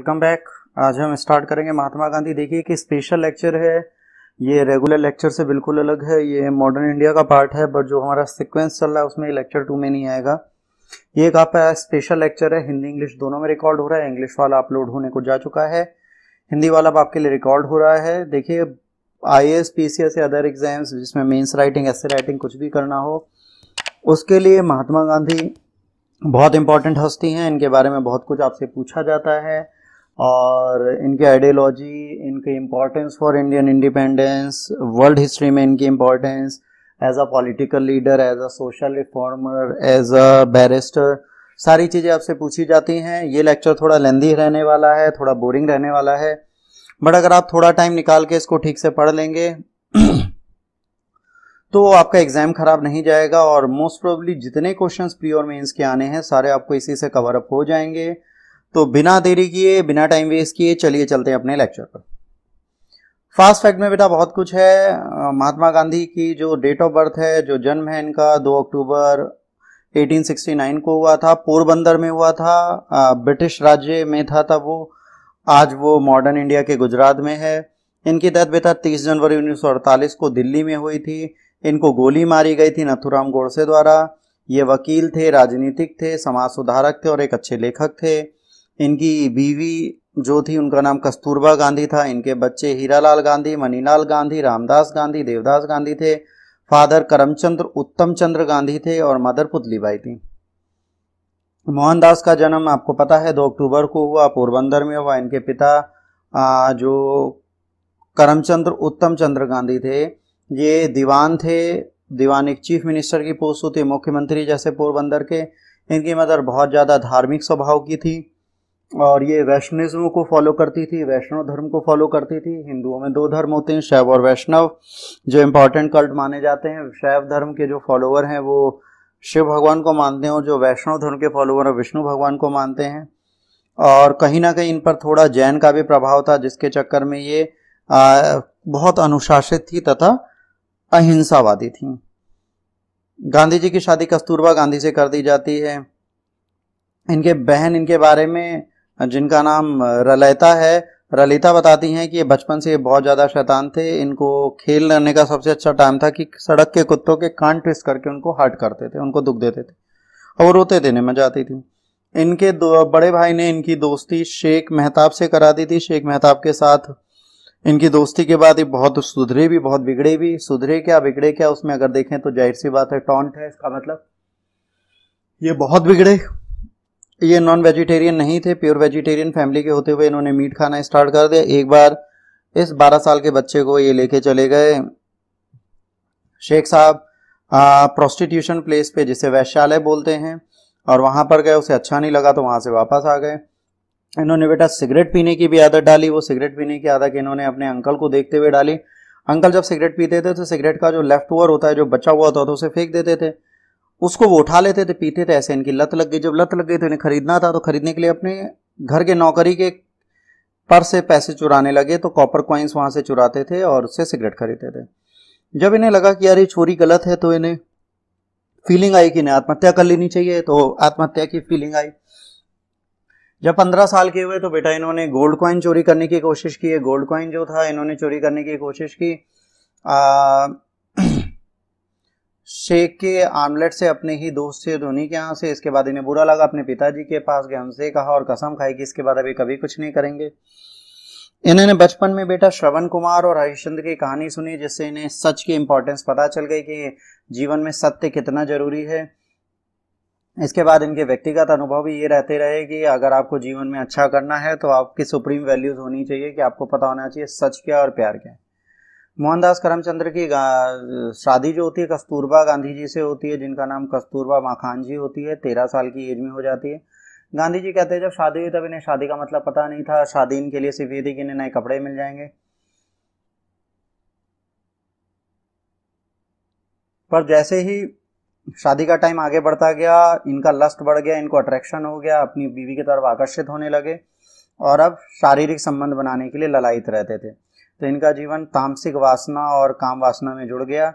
welcome back आज हम start करेंगे महात्मा गांधी देखिए कि स्पेशल लेक्चर है ये रेगुलर लेक्चर से बिल्कुल अलग है ये मॉडर्न इंडिया का पार्ट है बट जो हमारा सीक्वेंस चल रहा है उसमें लेक्चर टू में नहीं आएगा ये एक आपका स्पेशल लेक्चर है हिंदी इंग्लिश दोनों में रिकॉर्ड हो रहा है इंग्लिश वाला अपलोड होने को जा चुका है हिंदी वाला आपके लिए रिकॉर्ड हो रहा है देखिए I S P C S या अदर एग्जाम्स जिसमें मेन्स राइटिंग एस राइटिंग कुछ भी करना हो उसके लिए महात्मा गांधी बहुत इंपॉर्टेंट हस्ती हैं इनके बारे में बहुत कुछ आपसे पूछा जाता है और इनकी आइडियोलॉजी इनके importance for Indian independence world history में इनकी importance as a political leader as a social reformer as a barrister सारी चीज़ें आपसे पूछी जाती हैं ये लेक्चर थोड़ा लेंदी रहने वाला है थोड़ा बोरिंग रहने वाला है बट अगर आप थोड़ा टाइम निकाल के इसको ठीक से पढ़ लेंगे तो आपका एग्जाम खराब नहीं जाएगा और मोस्ट प्रोबली जितने क्वेश्चंस प्री और मेंस के आने हैं सारे आपको इसी से कवर अप हो जाएंगे तो बिना देरी किए बिना टाइम वेस्ट किए चलिए चलते हैं अपने लेक्चर पर फास्ट फैक्ट में बेटा बहुत कुछ है महात्मा गांधी की जो डेट ऑफ बर्थ है जो जन्म है इनका 2 अक्टूबर 1869 को हुआ था पोरबंदर में हुआ था ब्रिटिश राज्य में था तब वो आज वो मॉडर्न इंडिया के गुजरात में है इनकी डेथ बेटा 30 जनवरी 1948 को दिल्ली में हुई थी इनको गोली मारी गई थी नथुराम गोडसे द्वारा ये वकील थे राजनीतिक थे समाज सुधारक थे और एक अच्छे लेखक थे इनकी बीवी जो थी उनका नाम कस्तूरबा गांधी था इनके बच्चे हीरालाल गांधी मनीलाल गांधी रामदास गांधी देवदास गांधी थे फादर करमचंद्र उत्तम चंद्र गांधी थे और मदर पुतली बाई थी मोहनदास का जन्म आपको पता है दो अक्टूबर को हुआ पोरबंदर में हुआ इनके पिता जो करमचंद्र उत्तम चंद्र गांधी थे ये दीवान थे दीवान एक चीफ मिनिस्टर की पोस्ट होती मुख्यमंत्री जैसे पोरबंदर के इनकी मदर बहुत ज़्यादा धार्मिक स्वभाव की थी और ये वैष्णविज्म को फॉलो करती थी वैष्णव धर्म को फॉलो करती थी हिंदुओं में दो धर्म होते हैं शैव और वैष्णव जो इम्पोर्टेंट कल्ट माने जाते हैं शैव धर्म के जो फॉलोअर हैं वो शिव भगवान को मानते हैं और जो वैष्णव धर्म के फॉलोअर हैं विष्णु भगवान को मानते हैं और कहीं ना कहीं इन पर थोड़ा जैन का भी प्रभाव था जिसके चक्कर में ये आ, बहुत अनुशासित थी तथा अहिंसावादी थी गांधी जी की शादी कस्तूरबा गांधी से कर दी जाती है इनके बहन इनके बारे में जिनका नाम रलैता है रलिता बताती हैं कि ये बचपन से बहुत ज़्यादा शैतान थे इनको खेल रहने का सबसे अच्छा टाइम था कि सड़क के कुत्तों के कान ट्विस्ट करके उनको हर्ट करते थे उनको दुख देते थे और रोते देने में जाती थी इनके दो बड़े भाई ने इनकी दोस्ती शेख मेहताब से करा दी थी शेख मेहताब के साथ इनकी दोस्ती के बाद ये बहुत सुधरे भी बहुत बिगड़े भी सुधरे क्या बिगड़े क्या उसमें अगर देखें तो जाहिर सी बात है टॉन्ट है इसका मतलब ये बहुत बिगड़े ये नॉन वेजिटेरियन नहीं थे प्योर वेजिटेरियन फैमिली के होते हुए इन्होंने मीट खाना स्टार्ट कर दिया एक बार इस 12 साल के बच्चे को ये लेके चले गए शेख साहब प्रोस्टिट्यूशन प्लेस पे जिसे वैश्यालय बोलते हैं और वहां पर गए उसे अच्छा नहीं लगा तो वहां से वापस आ गए इन्होंने बेटा सिगरेट पीने की भी आदत डाली वो सिगरेट पीने की आदत इन्होंने अपने अंकल को देखते हुए डाली अंकल जब सिगरेट पीते थे तो सिगरेट का जो लेफ्ट ओवर होता है जो बचा हुआ होता था उसे फेंक देते थे उसको वो उठा लेते थे पीते थे ऐसे इनकी लत लग गई जब लत लग गई तो इन्हें खरीदना था तो खरीदने के लिए अपने घर के नौकरी के पर से पैसे चुराने लगे तो कॉपर कॉइन्स वहां से चुराते थे और उससे सिगरेट खरीदते थे जब इन्हें लगा कि यार ये चोरी गलत है तो इन्हें फीलिंग आई कि इन्हें आत्महत्या कर लेनी चाहिए तो आत्महत्या की फीलिंग आई जब पंद्रह साल के हुए तो बेटा इन्होंने गोल्ड कॉइन चोरी करने की कोशिश की है गोल्ड कॉइन जो था इन्होंने चोरी करने की कोशिश की शेख के आमलेट से अपने ही दोस्त से धोनी के यहाँ से इसके बाद इन्हें बुरा लगा अपने पिताजी के पास गए हमसे कहा और कसम खाई कि इसके बाद अभी कभी कुछ नहीं करेंगे इन्होंने बचपन में बेटा श्रवण कुमार और हरिश्चंद्र की कहानी सुनी जिससे इन्हें सच की इंपॉर्टेंस पता चल गई कि जीवन में सत्य कितना जरूरी है इसके बाद इनके व्यक्तिगत अनुभव भी ये रहते रहे कि अगर आपको जीवन में अच्छा करना है तो आपकी सुप्रीम वैल्यूज होनी चाहिए कि आपको पता होना चाहिए सच क्या और प्यार क्या है मोहनदास करमचंद्र की शादी जो होती है कस्तूरबा गांधी जी से होती है जिनका नाम कस्तूरबा माखान जी होती है तेरह साल की एज में हो जाती है गांधी जी कहते हैं जब शादी हुई तब इन्हें शादी का मतलब पता नहीं था शादी इनके लिए सिर्फ ये थी कि इन्हें नए कपड़े मिल जाएंगे पर जैसे ही शादी का टाइम आगे बढ़ता गया इनका लस्ट बढ़ गया इनको अट्रैक्शन हो गया अपनी बीवी की तरफ आकर्षित होने लगे और अब शारीरिक संबंध बनाने के लिए ललायत रहते थे तो इनका जीवन तामसिक वासना और काम वासना में जुड़ गया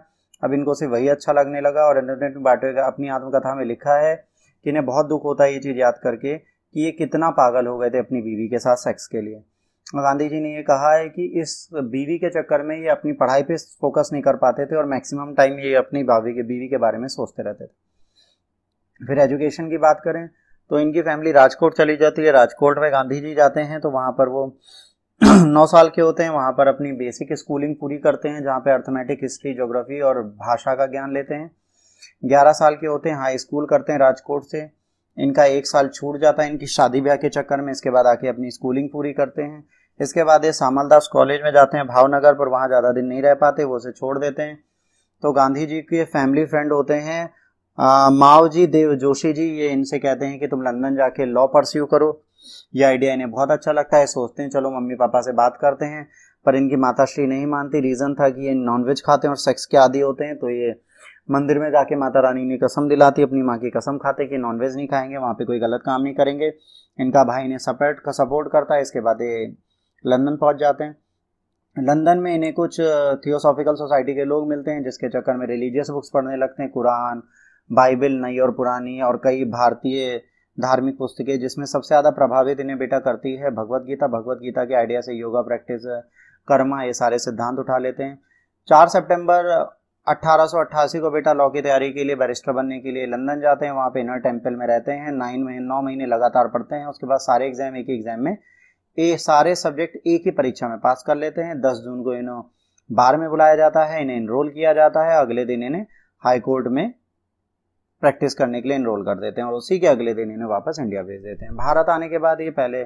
अब इनको सिर्फ वही अच्छा लगने लगा और इंटरनेट बाटे का अपनी आत्मकथा में लिखा है कि इन्हें बहुत दुख होता है ये चीज़ याद करके कि ये कितना पागल हो गए थे अपनी बीवी के साथ सेक्स के लिए गांधी जी ने ये कहा है कि इस बीवी के चक्कर में ये अपनी पढ़ाई पे फोकस नहीं कर पाते थे और मैक्सिमम टाइम ये अपनी भाभी के बीवी के बारे में सोचते रहते थे फिर एजुकेशन की बात करें तो इनकी फैमिली राजकोट चली जाती है राजकोट में गांधी जी जाते हैं तो वहाँ पर वो नौ साल के होते हैं वहाँ पर अपनी बेसिक स्कूलिंग पूरी करते हैं जहाँ पे अर्थमेटिक हिस्ट्री जोग्राफी और भाषा का ज्ञान लेते हैं ग्यारह साल के होते हैं हाई स्कूल करते हैं राजकोट से इनका एक साल छूट जाता है इनकी शादी ब्याह के चक्कर में इसके बाद आके अपनी स्कूलिंग पूरी करते हैं इसके बाद ये सामलदास कॉलेज में जाते हैं भावनगर पर वहाँ ज़्यादा दिन नहीं रह पाते वो उसे छोड़ देते हैं तो गांधी जी के फैमिली फ्रेंड होते हैं माओ जी देव जोशी जी ये इनसे कहते हैं कि तुम लंदन जाके लॉ परस्यू करो ये आइडिया इन्हें बहुत अच्छा लगता है सोचते हैं चलो मम्मी पापा से बात करते हैं पर इनकी माताश्री नहीं मानती रीज़न था कि ये नॉनवेज खाते हैं और सेक्स के आदि होते हैं तो ये मंदिर में जाके माता रानी ने कसम दिलाती अपनी माँ की कसम खाते कि नॉनवेज नहीं खाएंगे वहाँ पे कोई गलत काम नहीं करेंगे इनका भाई इन्हें सपोर्ट का सपोर्ट करता है इसके बाद ये लंदन पहुँच जाते हैं लंदन में इन्हें कुछ थियोसॉफिकल सोसाइटी के लोग मिलते हैं जिसके चक्कर में रिलीजियस बुक्स पढ़ने लगते हैं कुरान बाइबल नई और पुरानी और कई भारतीय धार्मिक पुस्तकें जिसमें सबसे ज़्यादा प्रभावित इन्हें बेटा करती है भगवत गीता भगवत गीता के आइडिया से योगा प्रैक्टिस कर्मा ये सारे सिद्धांत उठा लेते हैं चार सितंबर 1888 को बेटा लॉ की तैयारी के लिए बैरिस्टर बनने के लिए लंदन जाते हैं वहाँ पे इनर टेम्पल में रहते हैं नाइन महीने नौ महीने लगातार पढ़ते हैं उसके बाद सारे एग्जाम एक ही एग्जाम में ये सारे सब्जेक्ट एक ही परीक्षा में पास कर लेते हैं दस जून को इन्हों बार में बुलाया जाता है इन्हें इनरोल किया जाता है अगले दिन इन्हें हाईकोर्ट में प्रैक्टिस करने के लिए इनरोल कर देते हैं और उसी के अगले दिन इन्हें वापस इंडिया भेज देते हैं भारत आने के बाद ये पहले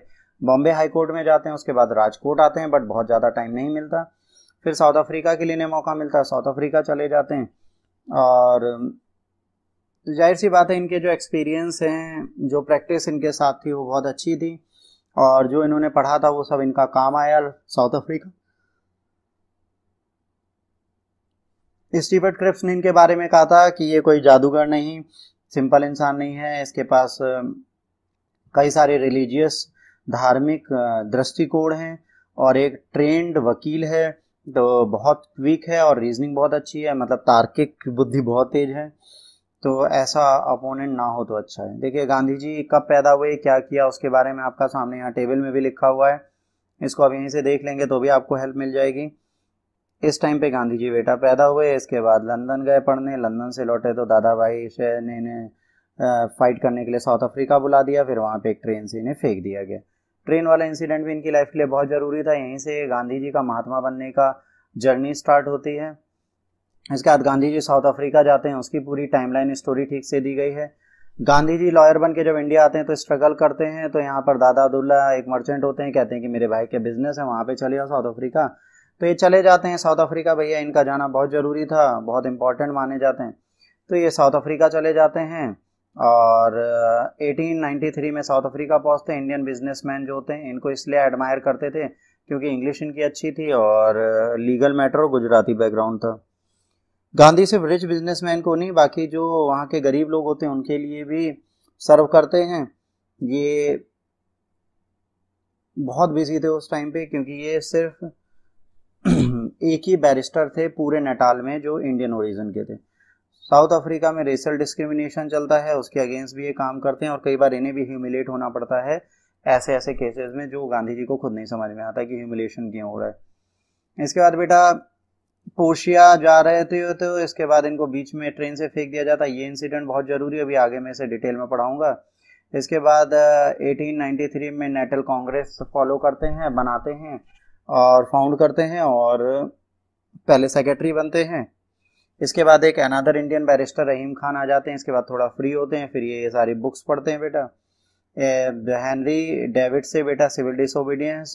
बॉम्बे हाई कोर्ट में जाते हैं उसके बाद राजकोट आते हैं बट बहुत ज़्यादा टाइम नहीं मिलता फिर साउथ अफ्रीका के लिए इन्हें मौका मिलता है साउथ अफ्रीका चले जाते हैं और जाहिर सी बात है इनके जो एक्सपीरियंस हैं जो प्रैक्टिस इनके साथ थी वो बहुत अच्छी थी और जो इन्होंने पढ़ा था वो सब इनका काम आया साउथ अफ्रीका स्टीफर्ड क्रिप्स ने इनके बारे में कहा था कि ये कोई जादूगर नहीं सिंपल इंसान नहीं है इसके पास कई सारे रिलीजियस धार्मिक दृष्टिकोण हैं और एक ट्रेंड वकील है तो बहुत वीक है और रीजनिंग बहुत अच्छी है मतलब तार्किक बुद्धि बहुत तेज है तो ऐसा अपोनेंट ना हो तो अच्छा है देखिए गांधी जी कब पैदा हुए क्या किया उसके बारे में आपका सामने यहाँ टेबल में भी लिखा हुआ है इसको अब यहीं से देख लेंगे तो भी आपको हेल्प मिल जाएगी इस टाइम पे गांधी जी बेटा पैदा हुए इसके बाद लंदन गए पढ़ने लंदन से लौटे तो दादा भाई ने, ने फाइट करने के लिए साउथ अफ्रीका बुला दिया फिर वहाँ पे एक ट्रेन से इन्हें फेंक दिया गया ट्रेन वाला इंसिडेंट भी इनकी लाइफ के लिए बहुत ज़रूरी था यहीं से गांधी जी का महात्मा बनने का जर्नी स्टार्ट होती है इसके बाद गांधी जी साउथ अफ्रीका जाते हैं उसकी पूरी टाइमलाइन स्टोरी ठीक से दी गई है गांधी जी लॉयर बन के जब इंडिया आते हैं तो स्ट्रगल करते हैं तो यहाँ पर दादा अब्दुल्ला एक मर्चेंट होते हैं कहते हैं कि मेरे भाई के बिजनेस है वहाँ पे चले जाओ साउथ अफ्रीका तो ये चले जाते हैं साउथ अफ्रीका भैया इनका जाना बहुत ज़रूरी था बहुत इंपॉर्टेंट माने जाते हैं तो ये साउथ अफ्रीका चले जाते हैं और 1893 में साउथ अफ्रीका पहुंचते हैं इंडियन बिजनेसमैन जो होते हैं इनको इसलिए एडमायर करते थे क्योंकि इंग्लिश इनकी अच्छी थी और लीगल मैटर और गुजराती बैकग्राउंड था गांधी सिर्फ रिच बिजनेसमैन को नहीं बाकी जो वहाँ के गरीब लोग होते हैं उनके लिए भी सर्व करते हैं ये बहुत बिजी थे उस टाइम पे क्योंकि ये सिर्फ एक ही बैरिस्टर थे पूरे नेटाल में जो इंडियन ओरिजिन के थे साउथ अफ्रीका में रेसल डिस्क्रिमिनेशन चलता है उसके अगेंस्ट भी ये काम करते हैं और कई बार इन्हें भी ह्यूमिलेट होना पड़ता है ऐसे ऐसे केसेस में जो गांधी जी को खुद नहीं समझ में आता कि ह्यूमिलेशन क्यों हो रहा है इसके बाद बेटा पोशिया जा रहे थे तो इसके बाद इनको बीच में ट्रेन से फेंक दिया जाता है ये इंसिडेंट बहुत जरूरी है अभी आगे मैं इसे डिटेल में पढ़ाऊंगा इसके बाद 1893 uh, में नेटल कांग्रेस फॉलो करते हैं बनाते हैं और फाउंड करते हैं और पहले सेक्रेटरी बनते हैं इसके बाद एक another Indian barrister Rahim Khan आ जाते हैं इसके बाद थोड़ा फ्री होते हैं फिर ये सारी बुक्स पढ़ते हैं बेटा हेनरी डेविड से बेटा सिविल डिसोबीडियंस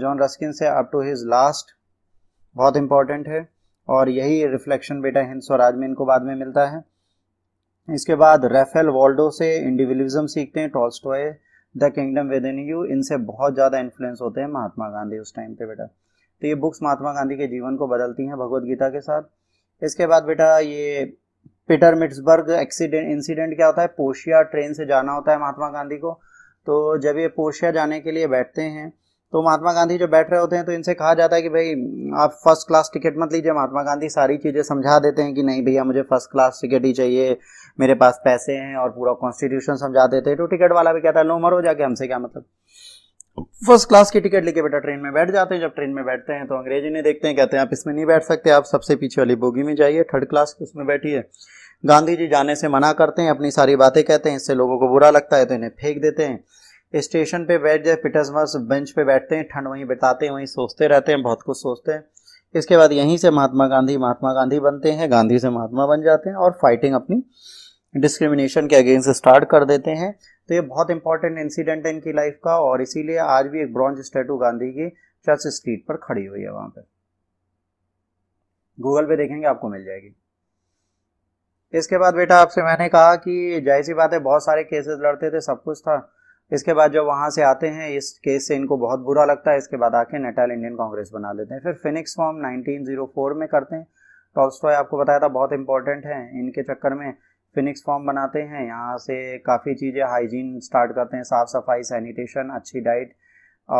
जॉन रस्किन से अप टू हिज लास्ट बहुत इंपॉर्टेंट है और यही रिफ्लेक्शन बेटा हिंद स्वराज में इनको बाद में मिलता है इसके बाद रेफेल वॉल्डो से इंडिविजुअलिज्म सीखते हैं Tolstoy the kingdom within you इनसे बहुत ज़्यादा इन्फ्लुएंस होते हैं महात्मा गांधी उस टाइम पे बेटा तो ये बुक्स महात्मा गांधी के जीवन को बदलती हैं भगवत गीता के साथ इसके बाद बेटा ये पीटर मिट्सबर्ग एक्सीडेंट इंसिडेंट क्या होता है पोशिया ट्रेन से जाना होता है महात्मा गांधी को तो जब ये पोशिया जाने के लिए बैठते हैं तो महात्मा गांधी जो बैठ रहे होते हैं तो इनसे कहा जाता है कि भाई आप फर्स्ट क्लास टिकट मत लीजिए महात्मा गांधी सारी चीज़ें समझा देते हैं कि नहीं भैया मुझे फर्स्ट क्लास टिकट ही चाहिए मेरे पास पैसे हैं और पूरा कॉन्स्टिट्यूशन समझा देते हैं तो टिकट वाला भी कहता है लो हो जाके हमसे क्या मतलब फर्स्ट क्लास की टिकट लेके बेटा ट्रेन में बैठ जाते हैं जब ट्रेन में बैठते हैं तो अंग्रेज इन्हें देखते हैं कहते हैं आप इसमें नहीं बैठ सकते आप सबसे पीछे वाली बोगी में जाइए थर्ड क्लास उसमें बैठिए गांधी जी जाने से मना करते हैं अपनी सारी बातें कहते हैं इससे लोगों को बुरा लगता है तो इन्हें फेंक देते हैं स्टेशन पे बैठ जाए पीटर्सबर्ग बेंच पे बैठते हैं ठंड वहीं बिताते हैं वहीं सोचते रहते हैं बहुत कुछ सोचते हैं इसके बाद यहीं से महात्मा गांधी महात्मा गांधी बनते हैं गांधी से महात्मा बन जाते हैं और फाइटिंग अपनी डिस्क्रिमिनेशन के अगेंस्ट स्टार्ट कर देते हैं तो ये बहुत इंपॉर्टेंट इंसिडेंट है इनकी लाइफ का और इसीलिए आज भी एक ब्रॉन्ज स्टैटू गांधी की चर्च स्ट्रीट पर खड़ी हुई है वहां पर गूगल पे देखेंगे आपको मिल जाएगी इसके बाद बेटा आपसे मैंने कहा कि जाहिर सी बात है बहुत सारे केसेस लड़ते थे सब कुछ था इसके बाद जब वहां से आते हैं इस केस से इनको बहुत बुरा लगता है इसके बाद आके नेटाल इंडियन कांग्रेस बना लेते हैं फिर फिनिक्स फॉर्म 1904 में करते हैं टॉल्स्टॉय आपको बताया था बहुत इंपॉर्टेंट है इनके चक्कर में फिनिक्स फॉर्म बनाते हैं यहाँ से काफ़ी चीज़ें हाइजीन स्टार्ट करते हैं साफ़ सफाई सैनिटेशन अच्छी डाइट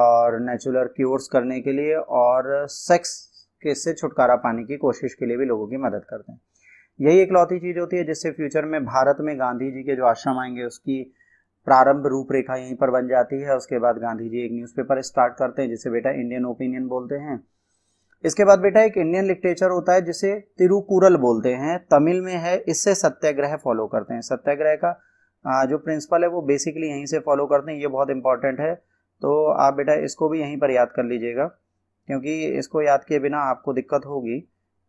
और नेचुरल क्योर्स करने के लिए और सेक्स के से छुटकारा पाने की कोशिश के लिए भी लोगों की मदद करते हैं यही एक लौती चीज़ होती है जिससे फ्यूचर में भारत में गांधी जी के जो आश्रम आएंगे उसकी प्रारंभ रूपरेखा यहीं पर बन जाती है उसके बाद गांधी जी एक न्यूज़पेपर स्टार्ट करते हैं जिसे बेटा इंडियन ओपिनियन बोलते हैं इसके बाद बेटा एक इंडियन लिटरेचर होता है जिसे तिरुकुरल बोलते हैं तमिल में है इससे सत्याग्रह फॉलो करते हैं सत्याग्रह का जो प्रिंसिपल है वो बेसिकली यहीं से फॉलो करते हैं ये बहुत इंपॉर्टेंट है तो आप बेटा इसको भी यहीं पर याद कर लीजिएगा क्योंकि इसको याद किए बिना आपको दिक्कत होगी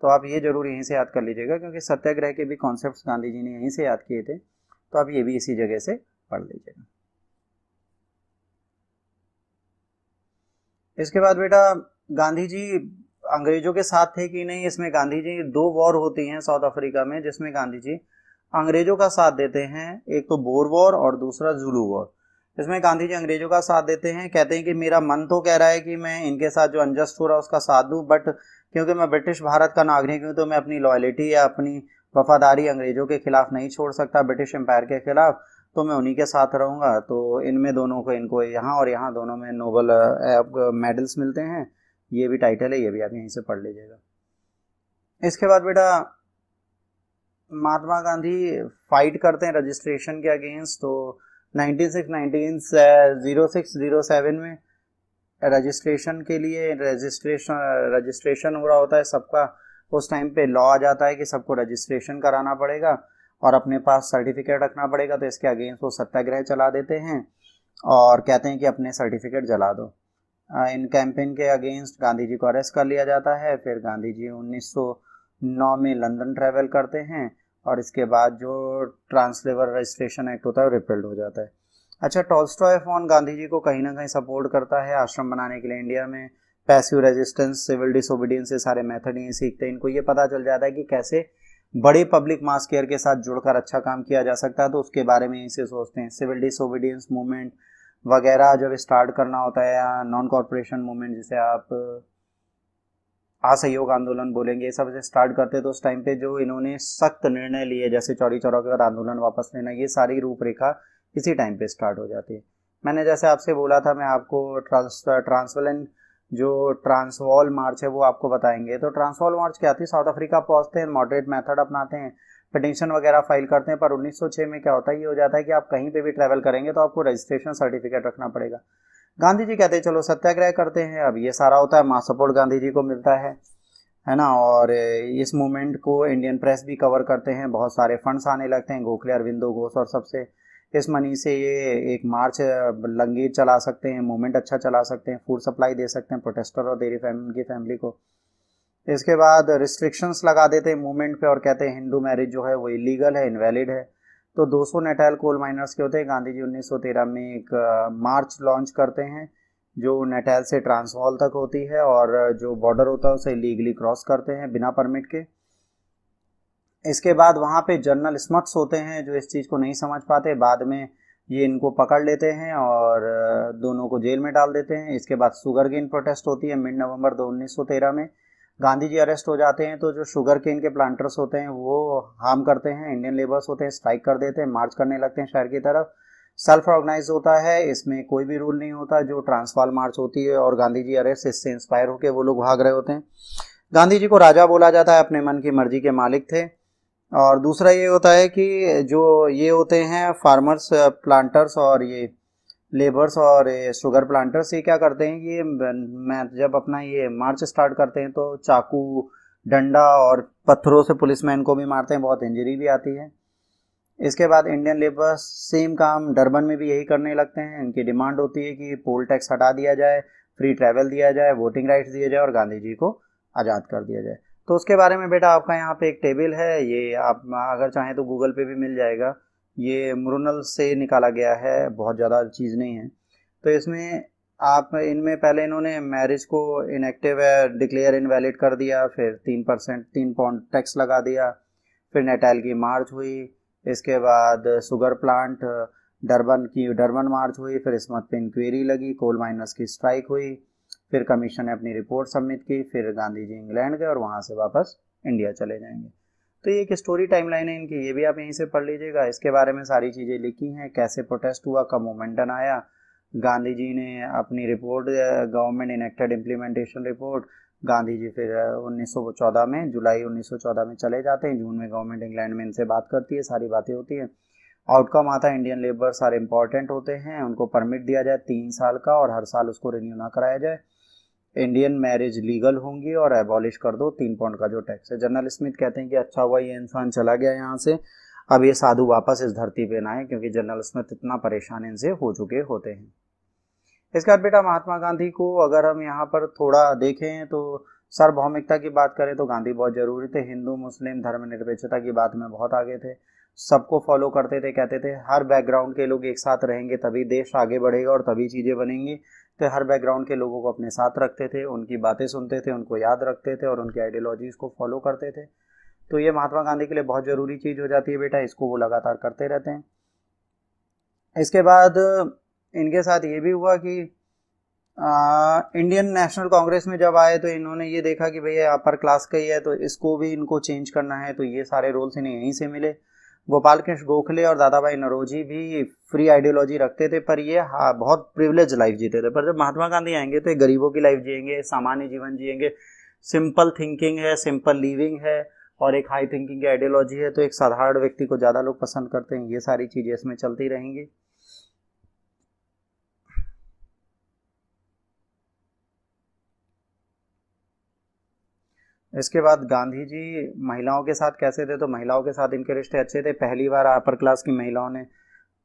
तो आप ये जरूर यहीं से याद कर लीजिएगा क्योंकि सत्याग्रह के भी कॉन्सेप्ट गांधी जी ने यहीं से याद किए थे तो आप ये भी इसी जगह से पढ़ लीजिएगा इसके बाद बेटा गांधी जी अंग्रेजों के साथ थे कि नहीं इसमें गांधी जी दो वॉर होती हैं साउथ अफ्रीका में जिसमें गांधी जी अंग्रेजों का साथ देते हैं एक तो बोर वॉर और दूसरा जुलू वॉर इसमें गांधी जी अंग्रेजों का साथ देते हैं कहते हैं कि मेरा मन तो कह रहा है कि मैं इनके साथ जो अनजस्ट हो रहा है उसका साथ दूँ बट क्योंकि मैं ब्रिटिश भारत का नागरिक हूँ तो मैं अपनी लॉयलिटी या अपनी वफादारी अंग्रेजों के खिलाफ नहीं छोड़ सकता ब्रिटिश एम्पायर के खिलाफ तो मैं उन्हीं के साथ रहूँगा तो इनमें दोनों को इनको यहाँ और यहाँ दोनों में नोबल मेडल्स मिलते हैं ये भी टाइटल है ये भी आप यहीं से पढ़ लीजिएगा इसके बाद बेटा महात्मा गांधी फाइट करते हैं रजिस्ट्रेशन के अगेंस्ट तो 1906 1906 में रजिस्ट्रेशन के लिए रजिस्ट्रेशन रजिस्ट्रेशन हो रहा होता है सबका उस टाइम पे लॉ आ जाता है कि सबको रजिस्ट्रेशन कराना पड़ेगा और अपने पास सर्टिफिकेट रखना पड़ेगा तो इसके अगेंस्ट वो सत्याग्रह चला देते हैं और कहते हैं कि अपने सर्टिफिकेट जला दो इन कैंपेन के अगेंस्ट गांधी जी को अरेस्ट कर लिया जाता है फिर गांधी जी 1909 में लंदन ट्रेवल करते हैं और इसके बाद जो ट्रांसलेवर रजिस्ट्रेशन एक्ट होता है रिपेल्ड हो जाता है अच्छा टॉल्स्टॉय फोन गांधी जी को कहीं ना कहीं सपोर्ट करता है आश्रम बनाने के लिए इंडिया में पैसिव रेजिस्टेंस सिविल डिसोबीडियंस ये सारे मेथड ये सीखते हैं इनको ये पता चल जाता है कि कैसे बड़े पब्लिक मास केयर के साथ जुड़कर अच्छा काम किया जा सकता है तो उसके बारे में इसे सोचते हैं सिविल डिसोबीडियंस मूवमेंट वगैरह जब स्टार्ट करना होता है या नॉन कॉरपोरेशन मूवमेंट जिसे आप असहयोग आंदोलन बोलेंगे ये सब स्टार्ट करते तो उस टाइम पे जो इन्होंने सख्त निर्णय लिए जैसे चौरी चौरा के आंदोलन वापस लेना ये सारी रूपरेखा इसी टाइम पे स्टार्ट हो जाती है मैंने जैसे आपसे बोला था मैं आपको ट्रांस ट्रांसवेलेंट जो ट्रांसवॉल मार्च है वो आपको बताएंगे तो ट्रांसवॉल मार्च क्या थी साउथ अफ्रीका पहुंचते हैं मॉडरेट मेथड अपनाते हैं पिटिशन वगैरह फाइल करते हैं पर 1906 में क्या होता है ये हो जाता है कि आप कहीं पे भी ट्रैवल करेंगे तो आपको रजिस्ट्रेशन सर्टिफिकेट रखना पड़ेगा गांधी जी कहते हैं चलो सत्याग्रह करते हैं अब ये सारा होता है माँ सपोर्ट गांधी जी को मिलता है है ना और इस मूवमेंट को इंडियन प्रेस भी कवर करते हैं बहुत सारे फंड्स आने लगते हैं गोखले अरविंदो घोष और सबसे इस मनी से ये एक मार्च लंगीर चला सकते हैं मूवमेंट अच्छा चला सकते हैं फूड सप्लाई दे सकते हैं प्रोटेस्टर और देरी फैमिली की फैमिली को इसके बाद रिस्ट्रिक्शंस लगा देते हैं मूवमेंट पे और कहते हैं हिंदू मैरिज जो है वो इलीगल है इनवैलिड है तो 200 नेटाइल कोल माइनर्स के होते हैं गांधी जी उन्नीस में एक मार्च लॉन्च करते हैं जो नेटाइल से ट्रांसवाल तक होती है और जो बॉर्डर होता है उसे लीगली क्रॉस करते हैं बिना परमिट के इसके बाद वहाँ पे जनरल स्मक्स होते हैं जो इस चीज़ को नहीं समझ पाते बाद में ये इनको पकड़ लेते हैं और दोनों को जेल में डाल देते हैं इसके बाद शुगर केन प्रोटेस्ट होती है मिड नवंबर दो उन्नीस सौ तेरह में गांधी जी अरेस्ट हो जाते हैं तो जो शुगर केन के प्लांटर्स होते हैं वो हार्म करते हैं इंडियन लेबर्स होते हैं स्ट्राइक कर देते हैं मार्च करने लगते हैं शहर की तरफ सेल्फ ऑर्गेनाइज होता है इसमें कोई भी रूल नहीं होता जो ट्रांसफाल मार्च होती है और गांधी जी अरेस्ट इससे इंस्पायर होकर वो लोग भाग रहे होते हैं गांधी जी को राजा बोला जाता है अपने मन की मर्जी के मालिक थे और दूसरा ये होता है कि जो ये होते हैं फार्मर्स प्लांटर्स और ये लेबर्स और ये शुगर प्लांटर्स ये क्या करते हैं ये मैं जब अपना ये मार्च स्टार्ट करते हैं तो चाकू डंडा और पत्थरों से पुलिसमैन को भी मारते हैं बहुत इंजरी भी आती है इसके बाद इंडियन लेबर्स सेम काम डरबन में भी यही करने लगते हैं इनकी डिमांड होती है कि पोल टैक्स हटा दिया जाए फ्री ट्रैवल दिया जाए वोटिंग राइट्स दिए जाए और गांधी जी को आज़ाद कर दिया जाए तो उसके बारे में बेटा आपका यहाँ पे एक टेबल है ये आप अगर चाहें तो गूगल पे भी मिल जाएगा ये मुरनल से निकाला गया है बहुत ज़्यादा चीज़ नहीं है तो इसमें आप इनमें पहले इन्होंने मैरिज को इनएक्टिव है डिक्लेयर इनवैलिड कर दिया फिर तीन परसेंट तीन पाउंड टैक्स लगा दिया फिर नेटाइल की मार्च हुई इसके बाद शुगर प्लांट डरबन की डरबन मार्च हुई फिर इसमत पे इंक्वेरी लगी कोल माइनर्स की स्ट्राइक हुई फिर कमीशन ने अपनी रिपोर्ट सबमिट की फिर गांधी जी इंग्लैंड गए और वहाँ से वापस इंडिया चले जाएंगे तो ये एक स्टोरी टाइमलाइन है इनकी ये भी आप यहीं से पढ़ लीजिएगा इसके बारे में सारी चीज़ें लिखी हैं कैसे प्रोटेस्ट हुआ कब मोमेंटन आया गांधी जी ने अपनी report government enacted implementation report Gandhi ji फिर 1914 में जुलाई 1914 में चले जाते हैं जून में गवर्नमेंट इंग्लैंड में इनसे बात करती है सारी बातें होती हैं आउटकम आता है इंडियन लेबर सारे इंपॉर्टेंट होते हैं उनको परमिट दिया जाए तीन साल का और हर साल उसको रिन्यू ना कराया जाए इंडियन मैरिज लीगल होंगी और एबॉलिश कर दो तीन पॉइंट का जो टैक्स है जनरल स्मिथ कहते हैं कि अच्छा हुआ ये इंसान चला गया यहाँ से अब ये साधु वापस इस धरती पे ना आए क्योंकि जनरल स्मिथ इतना परेशान इनसे हो चुके होते हैं इसके बाद बेटा महात्मा गांधी को अगर हम यहाँ पर थोड़ा देखें तो सार्वभौमिकता की बात करें तो गांधी बहुत जरूरी थे हिंदू मुस्लिम धर्मनिरपेक्षता की बात में बहुत आगे थे सबको फॉलो करते थे कहते थे हर बैकग्राउंड के लोग एक साथ रहेंगे तभी देश आगे बढ़ेगा और तभी चीज़ें बनेंगी थे तो हर बैकग्राउंड के लोगों को अपने साथ रखते थे उनकी बातें सुनते थे उनको याद रखते थे और उनकी आइडियोलॉजीज़ को फॉलो करते थे तो ये महात्मा गांधी के लिए बहुत ज़रूरी चीज़ हो जाती है बेटा इसको वो लगातार करते रहते हैं इसके बाद इनके साथ ये भी हुआ कि आ, इंडियन नेशनल कांग्रेस में जब आए तो इन्होंने ये देखा कि भैया अपर क्लास का ही है तो इसको भी इनको चेंज करना है तो ये सारे रोल्स इन्हें यहीं से मिले गोपाल कृष्ण गोखले और दादा भाई नरोजी भी फ्री आइडियोलॉजी रखते थे पर ये हाँ बहुत प्रिविलेज लाइफ जीते थे पर जब महात्मा गांधी आएंगे तो गरीबों की लाइफ जिएंगे सामान्य जीवन जिएंगे सिंपल थिंकिंग है सिंपल लिविंग है और एक हाई थिंकिंग की आइडियोलॉजी है तो एक साधारण व्यक्ति को ज़्यादा लोग पसंद करते हैं ये सारी चीज़ें इसमें चलती रहेंगी इसके बाद गांधी जी महिलाओं के साथ कैसे थे तो महिलाओं के साथ इनके रिश्ते अच्छे थे पहली बार अपर क्लास की महिलाओं ने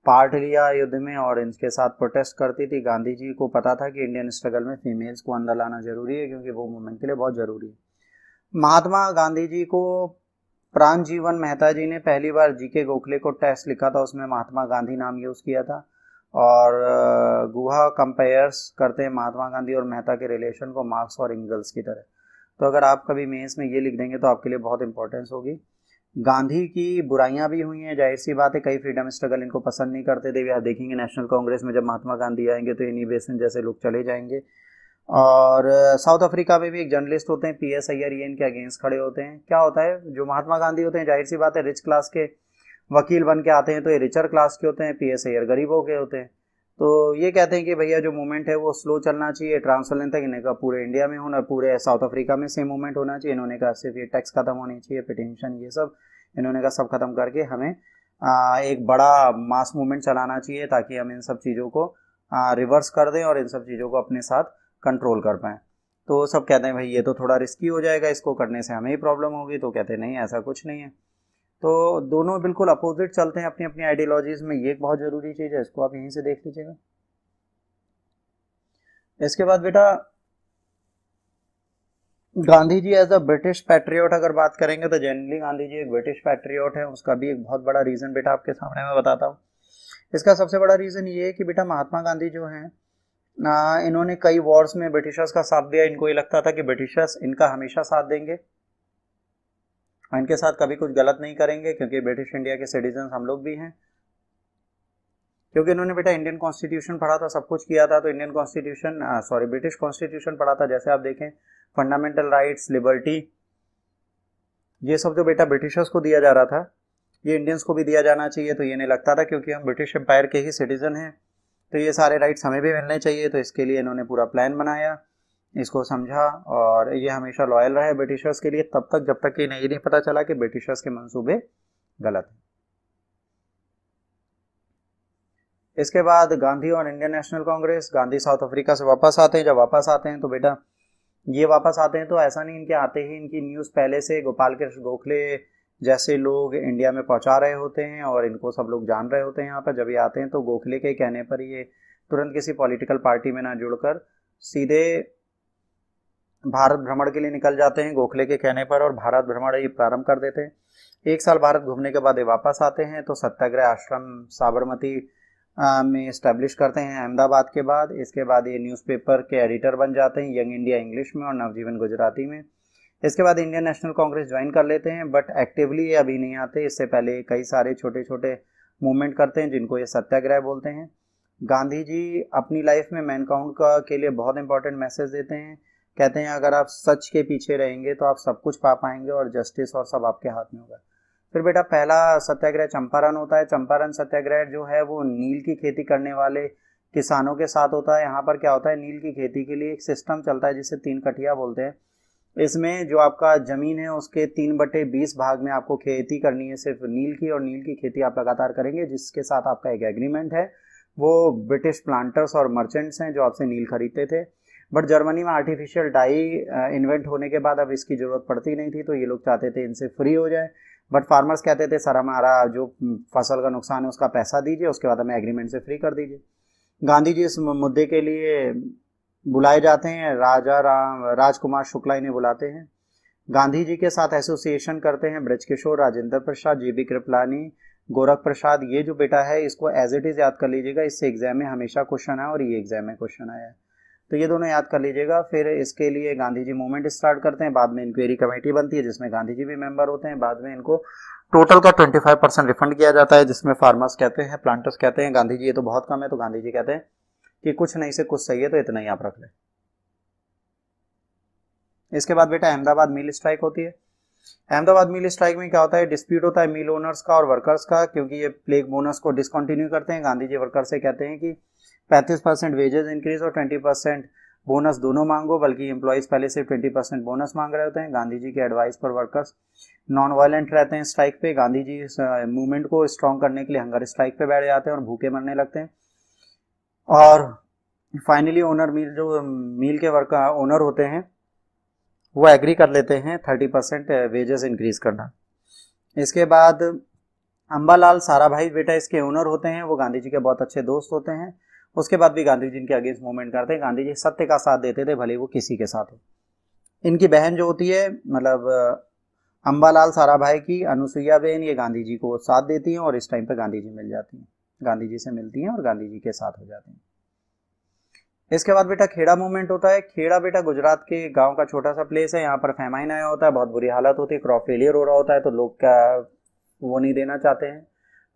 पार्ट लिया युद्ध में और इनके साथ प्रोटेस्ट करती थी गांधी जी को पता था कि इंडियन स्ट्रगल में फीमेल्स को अंदर लाना जरूरी है क्योंकि वो मूवमेंट के लिए बहुत ज़रूरी है महात्मा गांधी जी को प्राण जीवन मेहता जी ने पहली बार जी के गोखले को टेस्ट लिखा था उसमें महात्मा गांधी नाम यूज़ किया था और गुहा कंपेयर्स करते हैं महात्मा गांधी और मेहता के रिलेशन को मार्क्स और इंगल्स की तरह तो अगर आप कभी मेंस में ये लिख देंगे तो आपके लिए बहुत इंपॉर्टेंस होगी गांधी की बुराइयां भी हुई हैं जाहिर सी बात है कई फ्रीडम स्ट्रगल इनको पसंद नहीं करते थे आप देखेंगे नेशनल कांग्रेस में जब महात्मा गांधी आएंगे तो इन्हीं बेसन जैसे लोग चले जाएंगे और साउथ अफ्रीका में भी एक जर्नलिस्ट होते हैं पी एस आई आर इनके अगेंस्ट खड़े होते हैं क्या होता है जो महात्मा गांधी होते हैं जाहिर सी बात है रिच क्लास के वकील बन के आते हैं तो ये रिचर क्लास के होते हैं पी एस आई आर गरीबों के होते हैं तो ये कहते हैं कि भैया जो मूवमेंट है वो स्लो चलना चाहिए ट्रांसफर तक इन्हें का पूरे इंडिया में होना पूरे साउथ अफ्रीका में सेम मूवमेंट होना चाहिए इन्होंने कहा सिर्फ ये टैक्स खत्म होनी चाहिए पिटिशन ये सब इन्होंने कहा सब खत्म करके हमें आ, एक बड़ा मास मूवमेंट चलाना चाहिए ताकि हम इन सब चीज़ों को आ, रिवर्स कर दें और इन सब चीज़ों को अपने साथ कंट्रोल कर पाएं तो सब कहते हैं भाई ये तो थोड़ा रिस्की हो जाएगा इसको करने से हमें ही प्रॉब्लम होगी तो कहते नहीं ऐसा कुछ नहीं है तो दोनों बिल्कुल अपोजिट चलते हैं अपनी अपनी आइडियोलॉजीज में ये एक बहुत ज़रूरी चीज़ है इसको आप यहीं से देख लीजिएगा इसके बाद बेटा Gandhi ji as a British patriot अगर बात करेंगे तो जनरली गांधी जी एक ब्रिटिश पैट्रियट है उसका भी एक बहुत बड़ा रीज़न बेटा आपके सामने मैं बताता हूँ इसका सबसे बड़ा रीज़न ये है कि बेटा महात्मा गांधी जो है इन्होंने कई वॉर्स में ब्रिटिशर्स का साथ दिया इनको ये लगता था कि ब्रिटिशर्स इनका हमेशा साथ देंगे हाँ, इनके साथ कभी कुछ गलत नहीं करेंगे क्योंकि ब्रिटिश इंडिया के सिटीजन हम लोग भी हैं क्योंकि इन्होंने बेटा इंडियन कॉन्स्टिट्यूशन पढ़ा था सब कुछ किया था तो Indian constitution sorry British constitution पढ़ा था जैसे आप देखें फंडामेंटल राइट्स लिबर्टी ये सब जो बेटा ब्रिटिशर्स को दिया जा रहा था ये इंडियंस को भी दिया जाना चाहिए तो ये नहीं लगता था क्योंकि हम ब्रिटिश एम्पायर के ही सिटीजन हैं तो ये सारे राइट्स हमें भी मिलने चाहिए तो इसके लिए इन्होंने पूरा प्लान बनाया इसको समझा और ये हमेशा लॉयल रहा है ब्रिटिशर्स के लिए तब तक जब तक ये नहीं नहीं पता चला कि ब्रिटिशर्स के मंसूबे गलत हैं इसके बाद गांधी और इंडियन नेशनल कांग्रेस गांधी साउथ अफ्रीका से वापस आते हैं जब वापस आते हैं तो बेटा ये वापस आते हैं तो ऐसा नहीं इनके आते ही इनकी न्यूज़ पहले से गोपाल कृष्ण गोखले जैसे लोग इंडिया में पहुंचा रहे होते हैं और इनको सब लोग जान रहे होते हैं यहाँ पर जब ये आते हैं तो गोखले के कहने पर ये तुरंत किसी पॉलिटिकल पार्टी में ना जुड़कर सीधे भारत भ्रमण के लिए निकल जाते हैं गोखले के कहने पर और भारत भ्रमण ये प्रारंभ कर देते हैं एक साल भारत घूमने के बाद ये वापस आते हैं तो सत्याग्रह आश्रम साबरमती में इस्टेब्लिश करते हैं अहमदाबाद के बाद इसके बाद ये न्यूज़पेपर के एडिटर बन जाते हैं यंग इंडिया इंग्लिश में और नवजीवन गुजराती में इसके बाद इंडियन नेशनल कांग्रेस ज्वाइन कर लेते हैं बट एक्टिवली ये अभी नहीं आते इससे पहले कई सारे छोटे छोटे मूवमेंट करते हैं जिनको ये सत्याग्रह बोलते हैं गांधी जी अपनी लाइफ में मैनकाउंड का के लिए बहुत इंपॉर्टेंट मैसेज देते हैं कहते हैं अगर आप सच के पीछे रहेंगे तो आप सब कुछ पा पाएंगे और जस्टिस और सब आपके हाथ में होगा फिर बेटा पहला सत्याग्रह चंपारण होता है चंपारण सत्याग्रह जो है वो नील की खेती करने वाले किसानों के साथ होता है यहाँ पर क्या होता है नील की खेती के लिए एक सिस्टम चलता है जिसे तीन कटिया बोलते हैं इसमें जो आपका ज़मीन है उसके तीन बटे बीस भाग में आपको खेती करनी है सिर्फ नील की और नील की खेती आप लगातार करेंगे जिसके साथ आपका एक एग्रीमेंट है वो ब्रिटिश प्लांटर्स और मर्चेंट्स हैं जो आपसे नील खरीदते थे बट जर्मनी में आर्टिफिशियल डाई इन्वेंट होने के बाद अब इसकी ज़रूरत पड़ती नहीं थी तो ये लोग चाहते थे इनसे फ्री हो जाए बट फार्मर्स कहते थे सर हमारा जो फसल का नुकसान है उसका पैसा दीजिए उसके बाद हमें एग्रीमेंट से फ्री कर दीजिए गांधी जी इस मुद्दे के लिए बुलाए जाते हैं राजा राम राजकुमार शुक्ला इन्हें बुलाते हैं गांधी जी के साथ एसोसिएशन करते हैं ब्रजकिशोर राजेंद्र प्रसाद जी बी कृपलानी गोरख प्रसाद ये जो बेटा है इसको एज इट इज़ याद कर लीजिएगा इससे एग्जाम में हमेशा क्वेश्चन आया और ये एग्जाम में क्वेश्चन आया है तो ये दोनों याद कर लीजिएगा फिर इसके लिए गांधी जी मूवमेंट स्टार्ट करते हैं बाद में इंक्वायरी कमेटी बनती है जिसमें गांधी जी भी मेंबर होते हैं बाद में इनको टोटल का 25 परसेंट रिफंड किया जाता है जिसमें फार्मर्स कहते हैं प्लांटर्स कहते हैं गांधी जी ये तो बहुत कम है तो गांधी जी कहते हैं कि कुछ नहीं से कुछ सही है तो इतना ही आप रख लें इसके बाद बेटा अहमदाबाद मिल स्ट्राइक होती है अहमदाबाद मिल स्ट्राइक में क्या होता है डिस्प्यूट होता है मिल ओनर्स का और वर्कर्स का क्योंकि ये प्लेग बोनस को डिसकंटिन्यू करते हैं गांधी जी वर्कर्स से कहते हैं कि पैंतीस परसेंट वेजेज इंक्रीज और ट्वेंटी परसेंट बोनस दोनों मांगो बल्कि एम्प्लॉयज़ पहले से ट्वेंटी परसेंट बोनस मांग रहे होते हैं गांधी जी के एडवाइस पर वर्कर्स नॉन वायलेंट रहते हैं स्ट्राइक पे गांधी जी मूवमेंट को स्ट्रॉन्ग करने के लिए हंगर स्ट्राइक पे बैठ जाते हैं और भूखे मरने लगते हैं और फाइनली ओनर मील जो मील के वर्क ओनर होते हैं वो एग्री कर लेते हैं थर्टी परसेंट वेजेस इंक्रीज करना इसके बाद अम्बालाल सारा भाई बेटा इसके ओनर होते हैं वो गांधी जी के बहुत अच्छे दोस्त होते हैं उसके बाद भी गांधी जी इनके अगेंस्ट मूवमेंट करते हैं गांधी जी सत्य का साथ देते थे भले वो किसी के साथ हो इनकी बहन जो होती है मतलब अम्बालाल सारा भाई की अनुसुईया बहन ये गांधी जी को साथ देती हैं और इस टाइम पर गांधी जी मिल जाती हैं गांधी जी से मिलती हैं और गांधी जी के साथ हो जाते हैं इसके बाद बेटा खेड़ा मूवमेंट होता है खेड़ा बेटा गुजरात के गांव का छोटा सा प्लेस है यहाँ पर फेमाइन आया होता है बहुत बुरी हालत होती है क्रॉप फेलियर हो रहा होता है तो लोग क्या वो नहीं देना चाहते हैं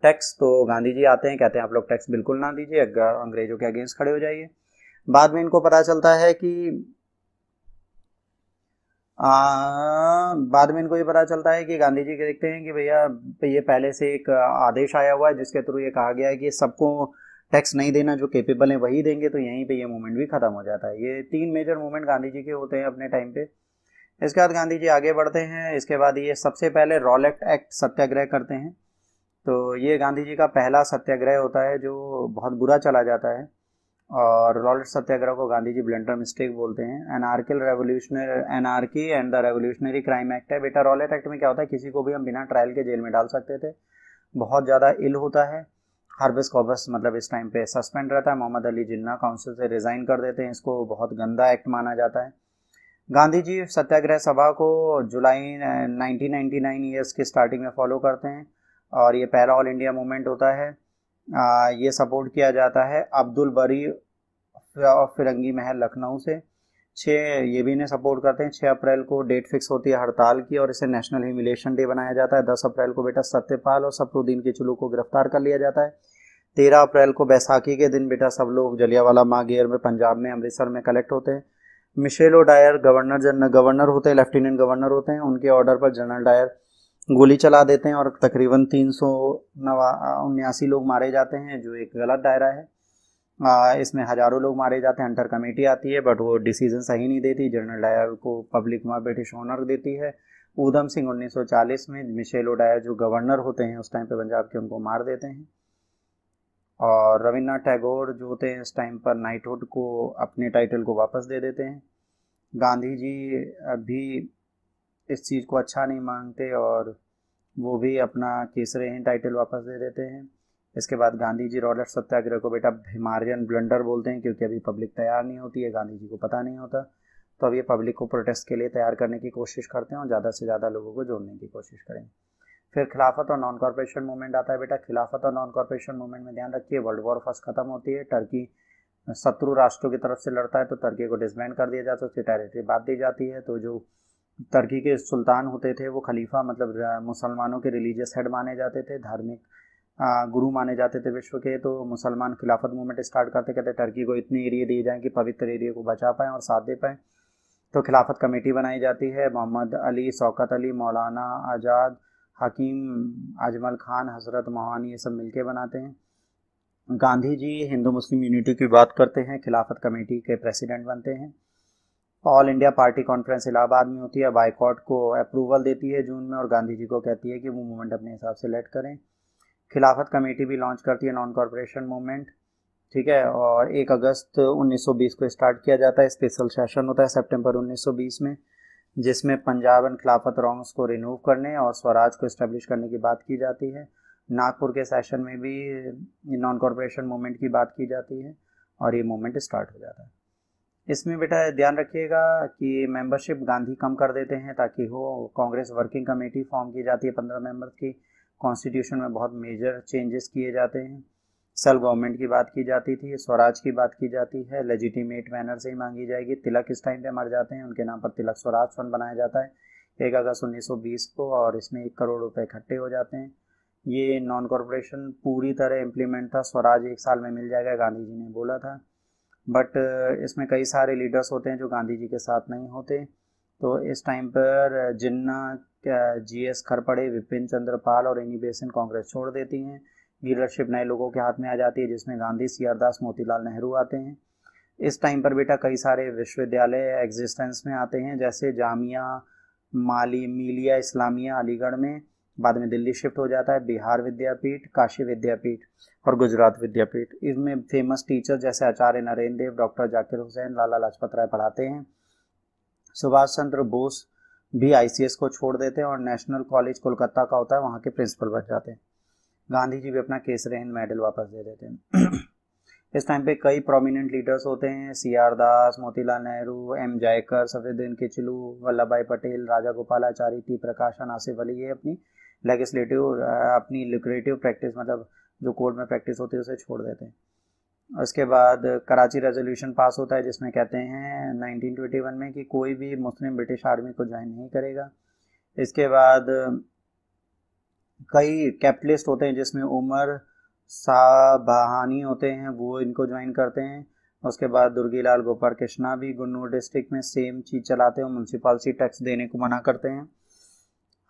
टैक्स तो गांधी जी आते हैं कहते हैं आप लोग टैक्स बिल्कुल ना दीजिए अंग्रेजों के अगेंस्ट खड़े हो जाइए बाद में इनको पता चलता है कि आ, बाद में इनको ये पता चलता है कि गांधी जी देखते हैं कि भैया ये पहले से एक आदेश आया हुआ है जिसके थ्रू ये कहा गया है कि सबको टैक्स नहीं देना जो केपेबल है वही देंगे तो यहीं पे ये मूवमेंट भी खत्म हो जाता है ये तीन मेजर मूवमेंट गांधी जी के होते हैं अपने टाइम पे इसके बाद गांधी जी आगे बढ़ते हैं इसके बाद ये सबसे पहले रॉलेक्ट एक्ट सत्याग्रह करते हैं तो ये गांधी जी का पहला सत्याग्रह होता है जो बहुत बुरा चला जाता है और लॉलेट सत्याग्रह को गांधी जी ब्लेंडर मिस्टेक बोलते हैं anarchical or anarchical and the revolutionary crime act है बेटा रॉलेट एक्ट में क्या होता है किसी को भी हम बिना ट्रायल के जेल में डाल सकते थे बहुत ज़्यादा इल होता है हार्बस कॉबस मतलब इस टाइम पे सस्पेंड रहता है मोहम्मद अली जिन्ना काउंसिल से रिज़ाइन कर देते हैं इसको बहुत गंदा एक्ट माना जाता है गांधी जी सत्याग्रह सभा को जुलाई नाइनटीन नाइन ईयर्स की स्टार्टिंग में फॉलो करते हैं और ये पैरा ऑल इंडिया मूवमेंट होता है आ, ये सपोर्ट किया जाता है अब्दुल बरी और फिरंगी महल लखनऊ से छः ये भी इन्हें सपोर्ट करते हैं छः अप्रैल को डेट फिक्स होती है हड़ताल की और इसे नेशनल ह्यूमिलेशन डे बनाया जाता है दस अप्रैल को बेटा सत्यपाल और सफरुद्दीन के चुलू को गिरफ्तार कर लिया जाता है तेरह अप्रैल को बैसाखी के दिन बेटा सब लोग जलियावाला माँ गेयर में पंजाब में अमृतसर में कलेक्ट होते हैं मिशेल ओ डायर गवर्नर जन गवर्नर होते हैं लेफ्टिनेंट गवर्नर होते हैं उनके ऑर्डर पर जनरल डायर गोली चला देते हैं और तकरीबन तीन सौ उन्यासी लोग मारे जाते हैं जो एक गलत दायरा है आ, इसमें हज़ारों लोग मारे जाते हैं अंटर कमेटी आती है बट वो डिसीजन सही नहीं देती जनरल डायर को पब्लिक में ब्रिटिश ऑनर देती है ऊधम सिंह 1940 में मिशेल ओडायर जो गवर्नर होते हैं उस टाइम पे पंजाब के उनको मार देते हैं और रविन्द्रनाथ टैगोर जो होते हैं इस टाइम पर नाइटहुड को अपने टाइटल को वापस दे देते हैं गांधी जी भी इस चीज़ को अच्छा नहीं मानते और वो भी अपना हैं टाइटल वापस दे देते हैं इसके बाद गांधी जी रॉलेट सत्याग्रह को बेटा हिमारियन ब्लंडर बोलते हैं क्योंकि अभी पब्लिक तैयार नहीं होती है गांधी जी को पता नहीं होता तो अब ये पब्लिक को प्रोटेस्ट के लिए तैयार करने की कोशिश करते हैं और ज़्यादा से ज़्यादा लोगों को जोड़ने की कोशिश करें फिर खिलाफत और नॉन कॉरपोरेशन मूवमेंट आता है बेटा खिलाफत और नॉन कॉरपोरेशन मूवमेंट में ध्यान रखिए वर्ल्ड वॉर फर्स्ट खत्म होती है टर्की शत्रु राष्ट्रों की तरफ से लड़ता है तो टर्की को डिसबैंड कर दिया जाता है उसकी टेरिटरी बांट दी जाती है तो जो तुर्की के सुल्तान होते थे वो खलीफा मतलब मुसलमानों के रिलीजियस हेड माने जाते थे धार्मिक गुरु माने जाते थे विश्व के तो मुसलमान खिलाफत मूवमेंट स्टार्ट करते कहते टर्की को इतने एरिए दिए जाएँ कि पवित्र एरिए को बचा पाएँ और साथ दे पाएँ तो खिलाफत कमेटी बनाई जाती है मोहम्मद अली शौकत अली मौलाना आज़ाद हकीम अजमल खान हजरत मोहानी ये सब मिलके बनाते हैं गांधी जी हिंदू मुस्लिम यूनिटी की बात करते हैं खिलाफत कमेटी के प्रेसिडेंट बनते हैं all India party conference Allahabad में होती है बाइकॉट को अप्रूवल देती है जून में और गांधी जी को कहती है कि वो मूवमेंट अपने हिसाब से लेट करें खिलाफत कमेटी भी लॉन्च करती है नॉन कॉरपोरेशन मूवमेंट ठीक है और एक अगस्त 1920 को स्टार्ट किया जाता है स्पेशल सेशन होता है सेप्टेम्बर उन्नीस में जिसमें पंजाब एंड खिलाफत रॉन्ग्स को रिमूव करने और स्वराज को इस्टेब्लिश करने की बात की जाती है नागपुर के सेशन में भी नॉन कॉरपोरेशन मूवमेंट की बात की जाती है और ये मूवमेंट स्टार्ट हो जाता है इसमें बेटा ध्यान रखिएगा कि मेंबरशिप गांधी कम कर देते हैं ताकि हो कांग्रेस वर्किंग कमेटी फॉर्म की जाती है पंद्रह मेंबर की कॉन्स्टिट्यूशन में बहुत मेजर चेंजेस किए जाते हैं सेल्फ गवर्नमेंट की बात की जाती थी स्वराज की बात की जाती है लेजिटिमेट मैनर से ही मांगी जाएगी तिलक इस टाइम पे मर जाते हैं उनके नाम पर तिलक स्वराज फंड बनाया जाता है एक अगस्त उन्नीस को और इसमें एक करोड़ रुपए इकट्ठे हो जाते हैं ये नॉन कॉरपोरेशन पूरी तरह इम्प्लीमेंट था स्वराज एक साल में मिल जाएगा गांधी जी ने बोला था बट uh, इसमें कई सारे लीडर्स होते हैं जो गांधी जी के साथ नहीं होते तो इस टाइम पर uh, Jinnah ji uh, S Khaparde Vipin Chandra Pal और एनी बेसिन कांग्रेस छोड़ देती हैं लीडरशिप नए लोगों के हाथ में आ जाती है जिसमें गांधी सी आर दास मोतीलाल नेहरू आते हैं इस टाइम पर बेटा कई सारे विश्वविद्यालय एग्जिस्टेंस में आते हैं जैसे जामिया माली मिलिया इस्लामिया अलीगढ़ में बाद में दिल्ली शिफ्ट हो जाता है बिहार विद्यापीठ काशी विद्यापीठ और गुजरात विद्यापीठ इसमें फेमस टीचर जैसे आचार्य नरेंद्र देव डॉक्टर जाकिर हुसैन लाला लाजपत राय पढ़ाते हैं सुभाष चंद्र बोस भी आई को छोड़ देते हैं और नेशनल कॉलेज कोलकाता का होता है वहाँ के प्रिंसिपल बन जाते हैं गांधी जी भी अपना केसरे हिंद मेडल वापस दे देते हैं इस टाइम पे कई प्रोमिनेंट लीडर्स होते हैं C R Das Motilal Nehru M Jayakar Saifuddin Kitchlew Vallabh Bhai Patel राजा गोपालाचारी टी प्रकाशन आसिफ अली ये अपनी लेगिस्लेटिव uh, अपनी लिक्रेटिव प्रैक्टिस मतलब जो कोर्ट में प्रैक्टिस होती है उसे छोड़ देते हैं उसके बाद कराची रेजोल्यूशन पास होता है जिसमें कहते हैं 1921 में कि कोई भी मुस्लिम ब्रिटिश आर्मी को ज्वाइन नहीं करेगा इसके बाद uh, कई कैपिटलिस्ट होते हैं जिसमें उमर साबाहानी होते हैं वो इनको ज्वाइन करते हैं उसके बाद दुर्गीलाल गोपाल कृष्णा भी गुन्नूर डिस्ट्रिक्ट में सेम चीज़ चलाते हैं म्यूनसिपालिटी टैक्स देने को मना करते हैं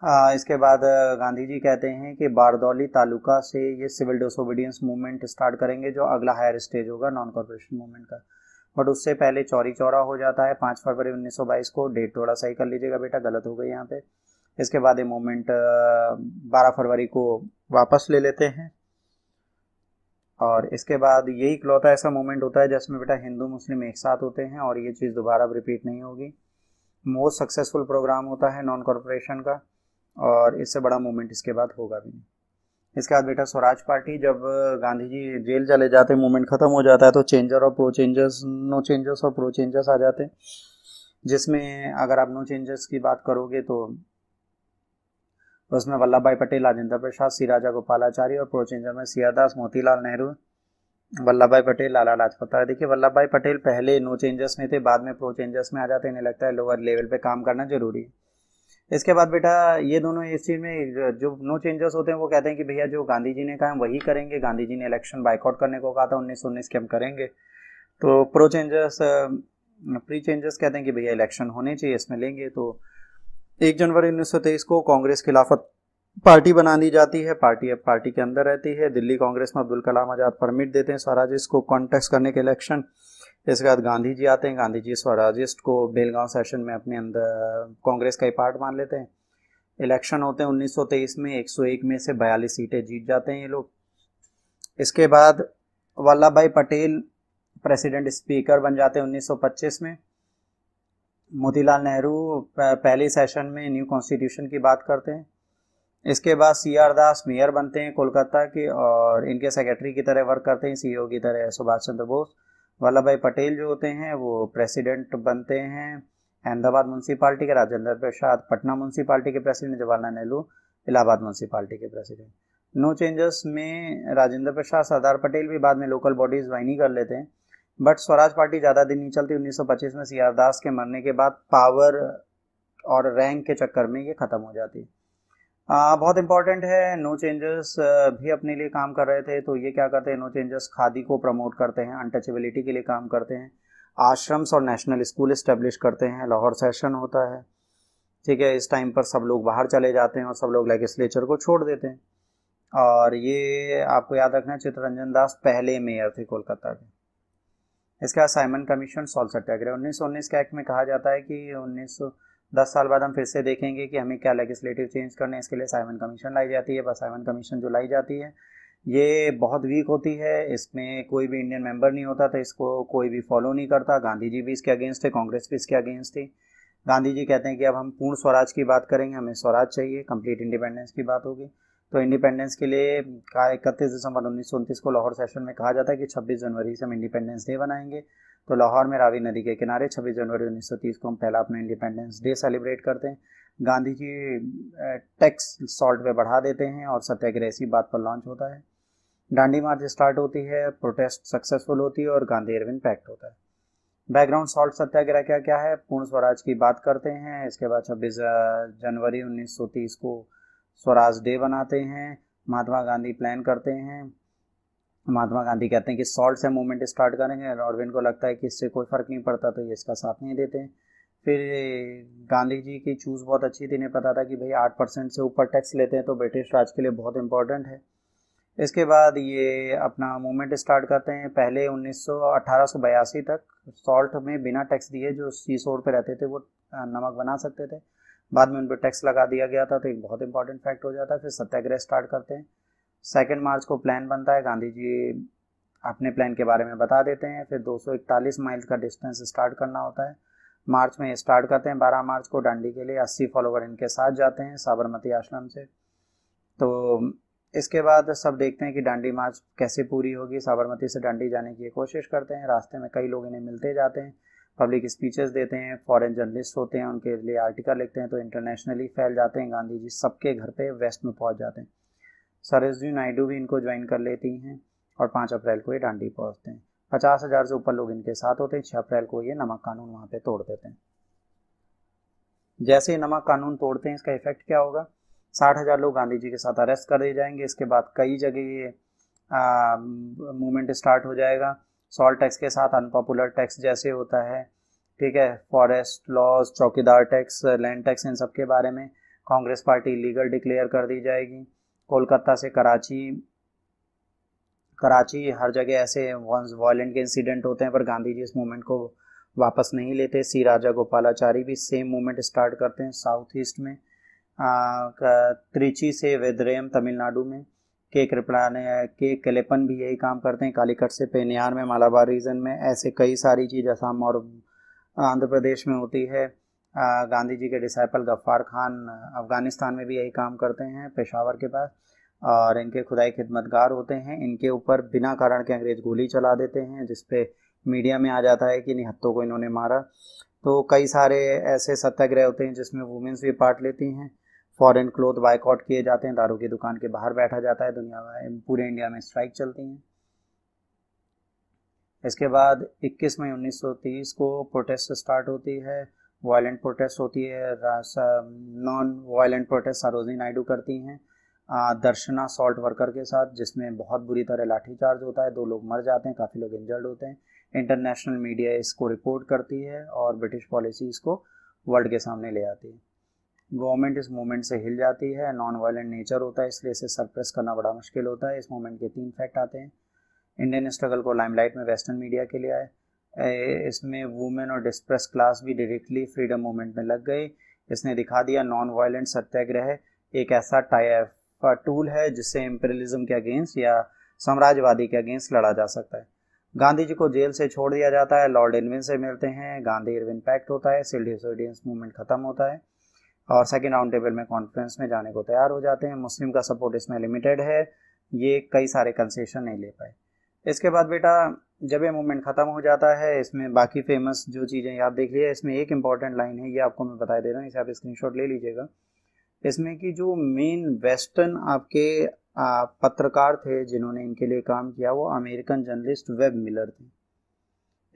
आ, हाँ, इसके बाद गांधी जी कहते हैं कि बारदौली तालुका से ये सिविल डिसोबीडियंस मूवमेंट स्टार्ट करेंगे जो अगला हायर स्टेज होगा नॉन कॉरपोरेशन मूवमेंट का बट उससे पहले चौरी चौरा हो जाता है पाँच फरवरी 1922 को डेट थोड़ा सही कर लीजिएगा बेटा गलत हो गई यहाँ पे इसके बाद ये मूवमेंट बारह फरवरी को वापस ले लेते हैं और इसके बाद यही इकलौता ऐसा मूवमेंट होता है जिसमें बेटा हिंदू मुस्लिम एक साथ होते हैं और ये चीज़ दोबारा रिपीट नहीं होगी मोस्ट सक्सेसफुल प्रोग्राम होता है नॉन कॉरपोरेशन का और इससे बड़ा मूवमेंट इसके बाद होगा भी नहीं इसके बाद बेटा स्वराज पार्टी जब गांधी जी जेल चले जाते हैं मूवमेंट खत्म हो जाता है तो चेंजर और प्रो चेंजर्स नो चेंजर्स और प्रो चेंजर्स आ जाते जिसमें अगर आप नो चेंजर्स की बात करोगे तो उसमें वल्लभ भाई पटेल राजेंद्र प्रसाद सी राजा गोपालाचारी और प्रो चेंजर में सियादास मोतीलाल नेहरू वल्लभ भाई पटेल लाला लाजपत राय देखिए वल्लभ भाई पटेल पहले नो चेंजर्स में थे बाद में प्रो चेंजर्स में आ जाते इन्हें लगता है लोअर लेवल पे काम करना जरूरी है इसके बाद बेटा ये दोनों इस चीज़ में जो नो चेंजर्स होते हैं वो कहते हैं कि भैया जो गांधी जी ने कहा है वही करेंगे गांधी जी ने इलेक्शन बाइकआउट करने को कहा था उन्नीस सौ उन्नीस के हम करेंगे तो प्रो चेंजर्स प्री चेंजर्स कहते हैं कि भैया इलेक्शन होने चाहिए इसमें लेंगे तो एक जनवरी उन्नीस सौ तेईस को कांग्रेस खिलाफत पार्टी बना दी जाती है पार्टी अब पार्टी के अंदर रहती है दिल्ली कांग्रेस में अब्दुल कलाम आजाद परमिट देते हैं स्वराज इसको कॉन्टेस्ट करने के इलेक्शन इसके बाद गांधी जी आते हैं गांधी जी स्वराजिस्ट को बेलगांव सेशन में अपने अंदर कांग्रेस का ही पार्ट मान लेते हैं इलेक्शन होते हैं 1923 में 101 में से बयालीस सीटें जीत जाते हैं ये लोग इसके बाद वल्लभ भाई पटेल प्रेसिडेंट स्पीकर बन जाते हैं 1925 में मोतीलाल नेहरू पहले सेशन में न्यू कॉन्स्टिट्यूशन की बात करते हैं इसके बाद सी आर दास मेयर बनते हैं कोलकाता के और इनके सेक्रेटरी की तरह वर्क करते हैं सीईओ e की तरह सुभाष चंद्र बोस वल्लभ भाई पटेल जो होते हैं वो प्रेसिडेंट बनते हैं अहमदाबाद म्यूनसिपाली के राजेंद्र प्रसाद पटना म्यूनसिपाली के प्रेसिडेंट जवाहरलाल नेहरू इलाहाबाद म्यूनसिपाली के प्रेसिडेंट नो चेंजेस में राजेंद्र प्रसाद सरदार पटेल भी बाद में लोकल बॉडीज ही कर लेते हैं बट स्वराज पार्टी ज़्यादा दिन नहीं चलती 1925 में सी दास के मरने के बाद पावर और रैंक के चक्कर में ये ख़त्म हो जाती है आ, बहुत इंपॉर्टेंट है नो चेंजेस भी अपने लिए काम कर रहे थे तो ये क्या करते हैं नो चेंजेस खादी को प्रमोट करते हैं अनटचेबिलिटी के लिए काम करते हैं आश्रम्स और नेशनल स्कूल इस्टेब्लिश करते हैं लाहौर सेशन होता है ठीक है इस टाइम पर सब लोग बाहर चले जाते हैं और सब लोग लेजिस्लेचर को छोड़ देते हैं और ये आपको याद रखना है चित्तरंजन दास पहले मेयर थे कोलकाता के इसके बाद साइमन कमीशन सॉल्ट सत्याग्रह उन्नीस सौ उन्नीस के एक्ट में कहा जाता है कि उन्नीस दस साल बाद हम फिर से देखेंगे कि हमें क्या लेगिस्लेटिव चेंज करने है इसके लिए साइमन कमीशन लाई जाती है बस साइमन कमीशन जो लाई जाती है ये बहुत वीक होती है इसमें कोई भी इंडियन मेंबर नहीं होता था तो इसको कोई भी फॉलो नहीं करता गांधी जी भी इसके अगेंस्ट थे कांग्रेस भी इसके अगेंस्ट थी गांधी जी कहते हैं कि अब हम पूर्ण स्वराज की बात करेंगे हमें स्वराज चाहिए कंप्लीट इंडिपेंडेंस की बात होगी तो इंडिपेंडेंस के लिए इकतीस दिसंबर उन्नीस को लाहौर सेशन में कहा जाता है कि 26 जनवरी से हम इंडिपेंडेंस डे बनाएंगे तो लाहौर में रावी नदी के किनारे 26 जनवरी 1930 को हम पहला अपना इंडिपेंडेंस डे सेलिब्रेट करते हैं गांधी जी टैक्स सॉल्ट पे बढ़ा देते हैं और सत्याग्रह इसी बात पर लॉन्च होता है डांडी मार्च स्टार्ट होती है प्रोटेस्ट सक्सेसफुल होती है और गांधी अरविंद पैक्ट होता है बैकग्राउंड सॉल्ट सत्याग्रह क्या क्या है पूर्ण स्वराज की बात करते हैं इसके बाद छब्बीस जनवरी उन्नीस को स्वराज डे बनाते हैं महात्मा गांधी प्लान करते हैं महात्मा गांधी कहते हैं कि सॉल्ट से मूवमेंट स्टार्ट करेंगे अरविंद को लगता है कि इससे कोई फ़र्क नहीं पड़ता तो ये इसका साथ नहीं देते फिर गांधी जी की चूज़ बहुत अच्छी थी इन्हें पता था कि भाई आठ परसेंट से ऊपर टैक्स लेते हैं तो ब्रिटिश राज के लिए बहुत इंपॉर्टेंट है इसके बाद ये अपना मूवमेंट स्टार्ट करते हैं पहले उन्नीस सौ तक सॉल्ट में बिना टैक्स दिए जो सी सोड पर रहते थे वो नमक बना सकते थे बाद में उन पर टैक्स लगा दिया गया था तो एक बहुत इंपॉर्टेंट फैक्ट हो जाता है फिर सत्याग्रह स्टार्ट करते हैं सेकेंड मार्च को प्लान बनता है गांधी जी अपने प्लान के बारे में बता देते हैं फिर 241 माइल का डिस्टेंस स्टार्ट करना होता है मार्च में स्टार्ट करते हैं 12 मार्च को डांडी के लिए 80 फॉलोवर इनके साथ जाते हैं साबरमती आश्रम से तो इसके बाद सब देखते हैं कि डांडी मार्च कैसे पूरी होगी साबरमती से डांडी जाने की कोशिश करते हैं रास्ते में कई लोग इन्हें मिलते जाते हैं पब्लिक स्पीचेस देते हैं फॉरेन जर्नलिस्ट होते हैं उनके लिए आर्टिकल लिखते हैं तो इंटरनेशनली फैल जाते हैं गांधी जी सबके घर पे वेस्ट में पहुंच जाते हैं सरस्वी नायडू भी इनको ज्वाइन कर लेती हैं और पाँच अप्रैल को ये डांडी पहुँचते हैं पचास हज़ार से ऊपर लोग इनके साथ होते हैं छः अप्रैल को ये नमक कानून वहाँ पे तोड़ देते हैं जैसे ये नमक कानून तोड़ते हैं इसका इफेक्ट क्या होगा साठ हज़ार लोग गांधी जी के साथ अरेस्ट कर दिए जाएंगे इसके बाद कई जगह ये मूवमेंट स्टार्ट हो जाएगा सॉल्ट टैक्स के साथ अनपॉपुलर टैक्स जैसे होता है ठीक है फॉरेस्ट लॉज चौकीदार टैक्स लैंड टैक्स इन सब के बारे में कांग्रेस पार्टी लीगल डिक्लेयर कर दी जाएगी कोलकाता से कराची कराची हर जगह ऐसे वायलेंट के इंसिडेंट होते हैं पर गांधी जी इस मूवमेंट को वापस नहीं लेते सी राजा गोपालाचारी भी सेम मूवमेंट स्टार्ट करते हैं साउथ ईस्ट में त्रिची से वेदरेम तमिलनाडु में के ने के कलेपन भी यही काम करते हैं कालीकट से पेनियार में मालाबार रीजन में ऐसे कई सारी चीज़ असम और आंध्र प्रदेश में होती है गांधी जी के डिसाइपल गफ्फार खान अफ़गानिस्तान में भी यही काम करते हैं पेशावर के पास और इनके खुदाई खिदमतगार होते हैं इनके ऊपर बिना कारण के अंग्रेज़ गोली चला देते हैं जिसपे मीडिया में आ जाता है कि निहत्तों को इन्होंने मारा तो कई सारे ऐसे सत्याग्रह होते हैं जिसमें वुमेंस भी पार्ट लेती हैं फॉरेन क्लोथ बाइकआउट किए जाते हैं दारू की दुकान के बाहर बैठा जाता है दुनिया में पूरे इंडिया में स्ट्राइक चलती हैं इसके बाद 21 मई 1930 को प्रोटेस्ट स्टार्ट होती है वायलेंट प्रोटेस्ट होती है non violent protest Sarojini Naidu करती हैं दर्शना सॉल्ट वर्कर के साथ जिसमें बहुत बुरी तरह लाठीचार्ज होता है दो लोग मर जाते हैं काफ़ी लोग इंजर्ड होते हैं इंटरनेशनल मीडिया इसको रिपोर्ट करती है और ब्रिटिश पॉलिसी इसको वर्ल्ड के सामने ले आती है गवर्नमेंट इस मूवमेंट से हिल जाती है नॉन वायलेंट नेचर होता है इसलिए इसे सरप्रेस करना बड़ा मुश्किल होता है इस मूवमेंट के तीन फैक्ट आते हैं इंडियन स्ट्रगल को लाइमलाइट में वेस्टर्न मीडिया के लिए आए इसमें वुमेन और डिस्प्रेस क्लास भी डायरेक्टली फ्रीडम मूवमेंट में लग गई इसने दिखा दिया नॉन वायलेंट सत्याग्रह एक ऐसा टाइप का टूल है जिससे इम्पेरियलिज्म के अगेंस्ट या साम्राज्यवादी के अगेंस्ट लड़ा जा सकता है गांधी जी को जेल से छोड़ दिया जाता है लॉर्ड इरविन से मिलते हैं गांधी इरविन पैक्ट होता है सिविल डिसोबीडियंस मूवमेंट खत्म होता है और सेकेंड राउंड टेबल में कॉन्फ्रेंस में जाने को तैयार हो जाते हैं मुस्लिम का सपोर्ट इसमें लिमिटेड है ये कई सारे कंसेशन नहीं ले पाए इसके बाद बेटा जब ये मूवमेंट ख़त्म हो जाता है इसमें बाकी फेमस जो चीज़ें आप देख लीजिए इसमें एक इम्पॉर्टेंट लाइन है ये आपको मैं बताई दे रहा हूँ इसे आप स्क्रीनशॉट ले लीजिएगा इसमें कि जो मेन वेस्टर्न आपके पत्रकार थे जिन्होंने इनके लिए काम किया वो अमेरिकन जर्नलिस्ट वेब मिलर थे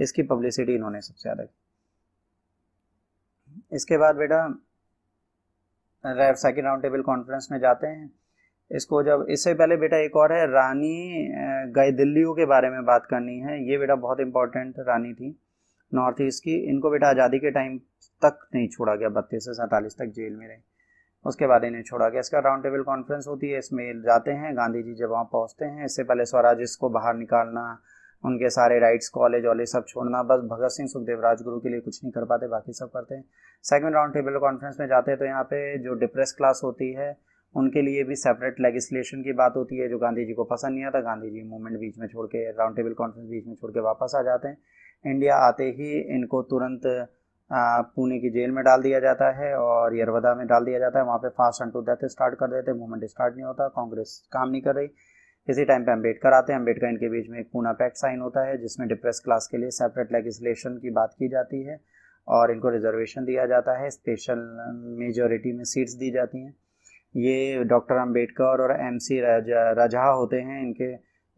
इसकी पब्लिसिटी इन्होंने सबसे ज़्यादा की इसके बाद बेटा सेकेंड राउंड टेबल कॉन्फ्रेंस में जाते हैं इसको जब इससे पहले बेटा एक और है रानी गए दिल्लियों के बारे में बात करनी है ये बेटा बहुत इंपॉर्टेंट रानी थी नॉर्थ ईस्ट की इनको बेटा आज़ादी के टाइम तक नहीं छोड़ा गया बत्तीस से सैंतालीस तक जेल में रहे उसके बाद इन्हें छोड़ा गया इसका राउंड टेबल कॉन्फ्रेंस होती है इसमें जाते हैं गांधी जी जब वहाँ पहुँचते हैं इससे पहले स्वराज इसको बाहर निकालना उनके सारे राइट्स कॉलेज वॉलेज सब छोड़ना बस भगत सिंह सुखदेव राजगुरु के लिए कुछ नहीं कर पाते बाकी सब करते हैं सेकंड राउंड टेबल कॉन्फ्रेंस में जाते हैं तो यहाँ पे जो डिप्रेस क्लास होती है उनके लिए भी सेपरेट लेगिसलेशन की बात होती है जो गांधी जी को पसंद नहीं आता गांधी जी मूवमेंट बीच में छोड़ के राउंड टेबल कॉन्फ्रेंस बीच में छोड़ के वापस आ जाते हैं इंडिया आते ही इनको तुरंत पुणे की जेल में डाल दिया जाता है और यरवदा में डाल दिया जाता है वहाँ पे fast and to death start कर देते हैं मूवमेंट स्टार्ट नहीं होता कांग्रेस काम नहीं कर रही इसी टाइम पे अम्बेडकर आते हैं अम्बेडकर इनके बीच में एक पूना पैक्ट साइन होता है जिसमें डिप्रेस क्लास के लिए सेपरेट लेगिस्लेशन की बात की जाती है और इनको रिजर्वेशन दिया जाता है स्पेशल मेजोरिटी में सीट्स दी जाती हैं ये डॉक्टर अंबेडकर और एम सी राजा होते हैं इनके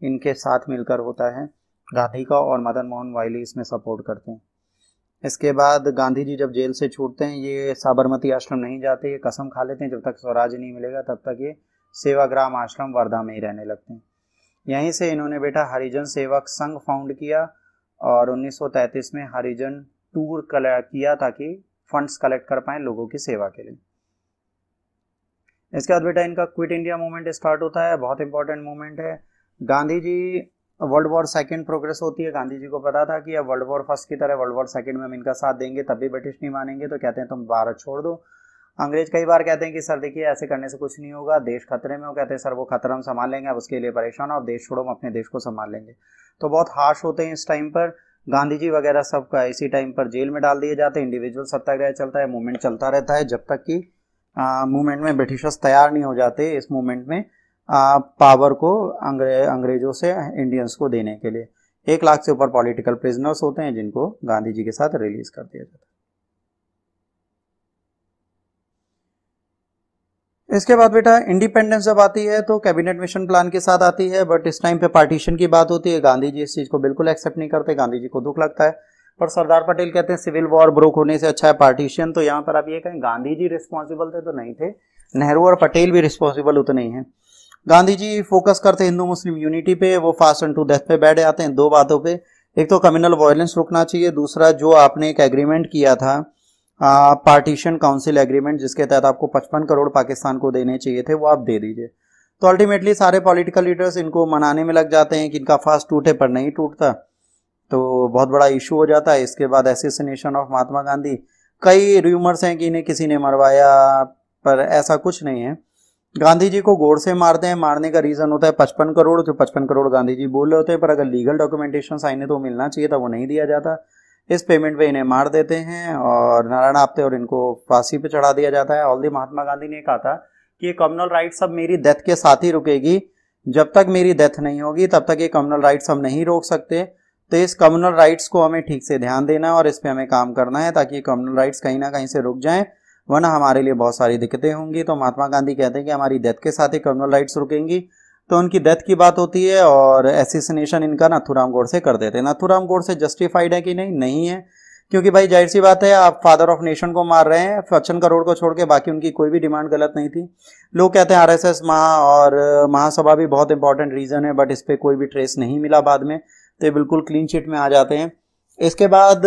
इनके साथ मिलकर होता है गांधी का और मदन मोहन वाइली इसमें सपोर्ट करते हैं इसके बाद गांधी जी जब जेल से छूटते हैं ये साबरमती आश्रम नहीं जाते ये कसम खा लेते हैं जब तक स्वराज नहीं मिलेगा तब तक ये सेवाग्राम आश्रम वर्धा में ही रहने लगते हैं यहीं से इन्होंने बेटा हरिजन सेवक संघ फाउंड किया और 1933 में हरिजन टूर कलेक्ट किया ताकि फंड्स कलेक्ट कर पाए लोगों की सेवा के लिए इसके बाद बेटा इनका क्विट इंडिया मूवमेंट स्टार्ट होता है बहुत इंपॉर्टेंट मूवमेंट है Gandhi ji world war second progress होती है गांधी जी को पता था कि अब वर्ल्ड वॉर फर्स्ट की तरह वर्ल्ड वॉर सेकेंड में हम इनका साथ देंगे तब भी ब्रिटिश नहीं मानेंगे तो कहते हैं तुम भारत छोड़ दो अंग्रेज कई बार कहते हैं कि सर देखिए ऐसे करने से कुछ नहीं होगा देश खतरे में हो कहते हैं सर वो खतरा हम संभाल लेंगे अब उसके लिए परेशान हो अब देश छोड़ो हम अपने देश को संभाल लेंगे तो बहुत हार्श होते हैं इस टाइम पर गांधी जी वगैरह सबका इसी टाइम पर जेल में डाल दिए जाते हैं इंडिविजुअल सत्याग्रह चलता है मूवमेंट चलता रहता है जब तक कि मूवमेंट में ब्रिटिशर्स तैयार नहीं हो जाते इस मूवमेंट में आ, पावर को अंग्रे, अंग्रेजों से इंडियंस को देने के लिए एक लाख से ऊपर पॉलिटिकल प्रिजनर्स होते हैं जिनको गांधी जी के साथ रिलीज कर दिया जाता है इसके बाद बेटा इंडिपेंडेंस जब आती है तो कैबिनेट मिशन प्लान के साथ आती है बट इस टाइम पे पार्टीशन की बात होती है गांधी जी इस चीज को बिल्कुल एक्सेप्ट नहीं करते गांधी जी को दुख लगता है पर सरदार पटेल कहते हैं सिविल वॉर ब्रोक होने से अच्छा है पार्टीशन तो यहाँ पर आप ये कहें गांधी जी रिस्पॉन्सिबल थे तो नहीं थे नेहरू और पटेल भी रिस्पॉन्सिबल उतने ही हैं गांधी जी फोकस करते हिंदू मुस्लिम यूनिटी पे वो फास्ट एंड टू डेथ पे बैठ जाते हैं दो बातों पे एक तो कम्युनल वायलेंस रुकना चाहिए दूसरा जो आपने एक एग्रीमेंट किया था पार्टीशन काउंसिल एग्रीमेंट जिसके तहत आपको 55 करोड़ पाकिस्तान को देने चाहिए थे वो आप दे दीजिए तो अल्टीमेटली सारे पॉलिटिकल लीडर्स इनको मनाने में लग जाते हैं कि इनका फास्ट टूटे पर नहीं टूटता तो बहुत बड़ा इशू हो जाता है इसके बाद एसेसिनेशन ऑफ महात्मा गांधी कई र्यूमर्स हैं कि इन्हें किसी ने मरवाया पर ऐसा कुछ नहीं है गांधी जी को गोड़ से मारते हैं मारने का रीज़न होता है पचपन करोड़ जो तो पचपन करोड़ गांधी जी बोल रहे होते हैं पर अगर लीगल डॉक्यूमेंटेशन है तो मिलना चाहिए था वो नहीं दिया जाता इस पेमेंट पे इन्हें मार देते हैं और नारायण आपते और इनको फांसी पे चढ़ा दिया जाता है ऑल महात्मा गांधी ने कहा था कि ये कम्युनल राइट अब मेरी डेथ के साथ ही रुकेगी जब तक मेरी डेथ नहीं होगी तब तक ये कम्युनल राइट हम नहीं रोक सकते तो इस कम्युनल राइट्स को हमें ठीक से ध्यान देना है और इस पर हमें काम करना है ताकि कम्युनल राइट्स कहीं ना कहीं से रुक जाएं वरना हमारे लिए बहुत सारी दिक्कतें होंगी तो महात्मा गांधी कहते हैं कि हमारी डेथ के साथ ही कम्युनल राइट्स रुकेंगी तो उनकी डेथ की बात होती है और एसिसनेशन इनका नाथुराम से कर देते हैं नाथुराम से जस्टिफाइड है कि नहीं नहीं है क्योंकि भाई जाहिर सी बात है आप फादर ऑफ नेशन को मार रहे हैं फचन करोड़ को छोड़ के बाकी उनकी कोई भी डिमांड गलत नहीं थी लोग कहते हैं आरएसएस महा और महासभा भी बहुत इंपॉर्टेंट रीज़न है बट इस पर कोई भी ट्रेस नहीं मिला बाद में तो बिल्कुल क्लीन चिट में आ जाते हैं इसके बाद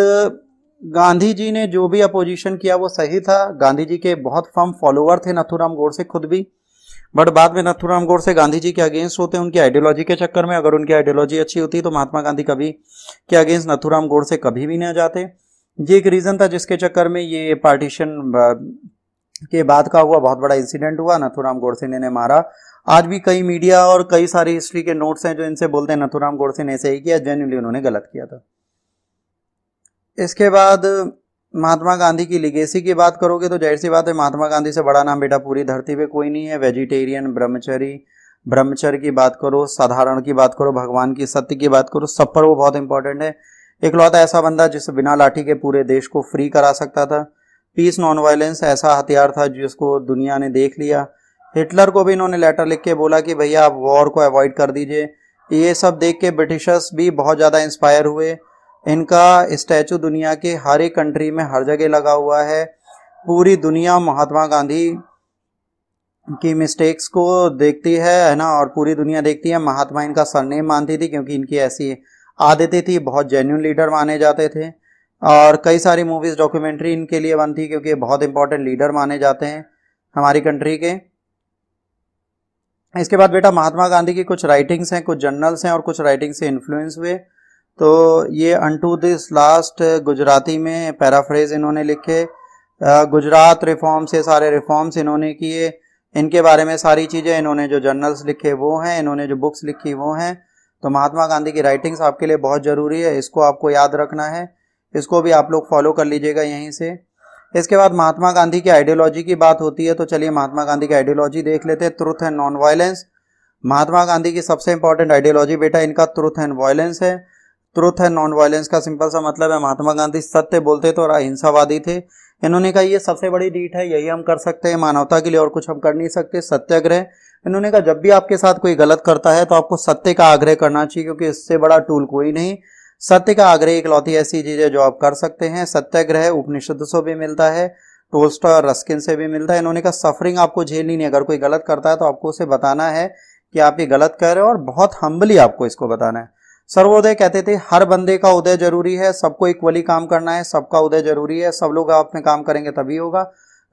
गांधी जी ने जो भी अपोजिशन किया वो सही था गांधी जी के बहुत फर्म फॉलोअर थे नथुराम गोडसे खुद भी बट बाद में नथुराम गोडसे गांधी जी के अगेंस्ट होते हैं उनकी आइडियोलॉजी के चक्कर में अगर उनकी आइडियोलॉजी अच्छी होती तो महात्मा गांधी कभी के अगेंस्ट नथुराम गोडसे कभी भी नहीं जाते ये एक रीज़न था जिसके चक्कर में ये पार्टीशन के बाद का हुआ बहुत बड़ा इंसिडेंट हुआ नथुराम गोडसे ने, ने मारा आज भी कई मीडिया और कई सारी हिस्ट्री के नोट्स हैं जो इनसे बोलते हैं नथुराम गोडसे ने ऐसे ही किया जेन्यूनली उन्होंने गलत किया था इसके बाद महात्मा गांधी की लिगेसी की बात करोगे तो जाहिर सी बात है महात्मा गांधी से बड़ा नाम बेटा पूरी धरती पे कोई नहीं है वेजिटेरियन ब्रह्मचरी ब्रह्मचर्य की बात करो साधारण की बात करो भगवान की सत्य की बात करो सब पर वो बहुत इंपॉर्टेंट है एक लौता ऐसा बंदा जिस बिना लाठी के पूरे देश को फ्री करा सकता था पीस नॉन वायलेंस ऐसा हथियार था जिसको दुनिया ने देख लिया हिटलर को भी इन्होंने लेटर लिख के बोला कि भैया आप वॉर को अवॉइड कर दीजिए ये सब देख के ब्रिटिशर्स भी बहुत ज़्यादा इंस्पायर हुए इनका स्टैचू दुनिया के हर एक कंट्री में हर जगह लगा हुआ है पूरी दुनिया महात्मा गांधी की मिस्टेक्स को देखती है है ना और पूरी दुनिया देखती है महात्मा इनका सरनेम मानती थी क्योंकि इनकी ऐसी आदतें थी बहुत जेन्यून लीडर माने जाते थे और कई सारी मूवीज़ डॉक्यूमेंट्री इनके लिए बनती क्योंकि बहुत इंपॉर्टेंट लीडर माने जाते हैं हमारी कंट्री के इसके बाद बेटा महात्मा गांधी की कुछ राइटिंग्स हैं कुछ जर्नल्स हैं और कुछ राइटिंग से इन्फ्लुएंस हुए तो ये अनटू दिस लास्ट गुजराती में पैराफ्रेज इन्होंने लिखे गुजरात रिफॉर्म्स ये सारे रिफॉर्म्स इन्होंने किए इनके बारे में सारी चीज़ें इन्होंने जो जर्नल्स लिखे वो हैं इन्होंने जो बुक्स लिखी वो हैं तो महात्मा गांधी की राइटिंग्स आपके लिए बहुत ज़रूरी है इसको आपको याद रखना है इसको भी आप लोग फॉलो कर लीजिएगा यहीं से इसके बाद महात्मा गांधी की आइडियोलॉजी की बात होती है तो चलिए महात्मा गांधी की आइडियोलॉजी देख लेते हैं truth and non violence Mahatma Gandhi की सबसे इंपॉर्टेंट आइडियोलॉजी बेटा इनका ट्रुथ एंड वायलेंस है ट्रुथ एंड नॉन वायलेंस का सिंपल सा मतलब है महात्मा गांधी सत्य बोलते थे और अहिंसावादी थे इन्होंने कहा ये सबसे बड़ी डीट है यही हम कर सकते हैं मानवता के लिए और कुछ हम कर नहीं सकते सत्याग्रह इन्होंने कहा जब भी आपके साथ कोई गलत करता है तो आपको सत्य का आग्रह करना चाहिए क्योंकि इससे बड़ा टूल कोई नहीं सत्य का आग्रह इकलौती ऐसी चीज है जो आप कर सकते हैं सत्याग्रह उपनिषद से भी मिलता है टोस्टा और रस्किन से भी मिलता है इन्होंने कहा सफरिंग आपको झेलनी नहीं अगर कोई गलत करता है तो आपको उसे बताना है कि आप ये गलत कर रहे हो और बहुत हम्बली आपको इसको बताना है सर्वोदय कहते थे हर बंदे का उदय जरूरी है सबको इक्वली काम करना है सबका उदय जरूरी है सब लोग आप में काम करेंगे तभी होगा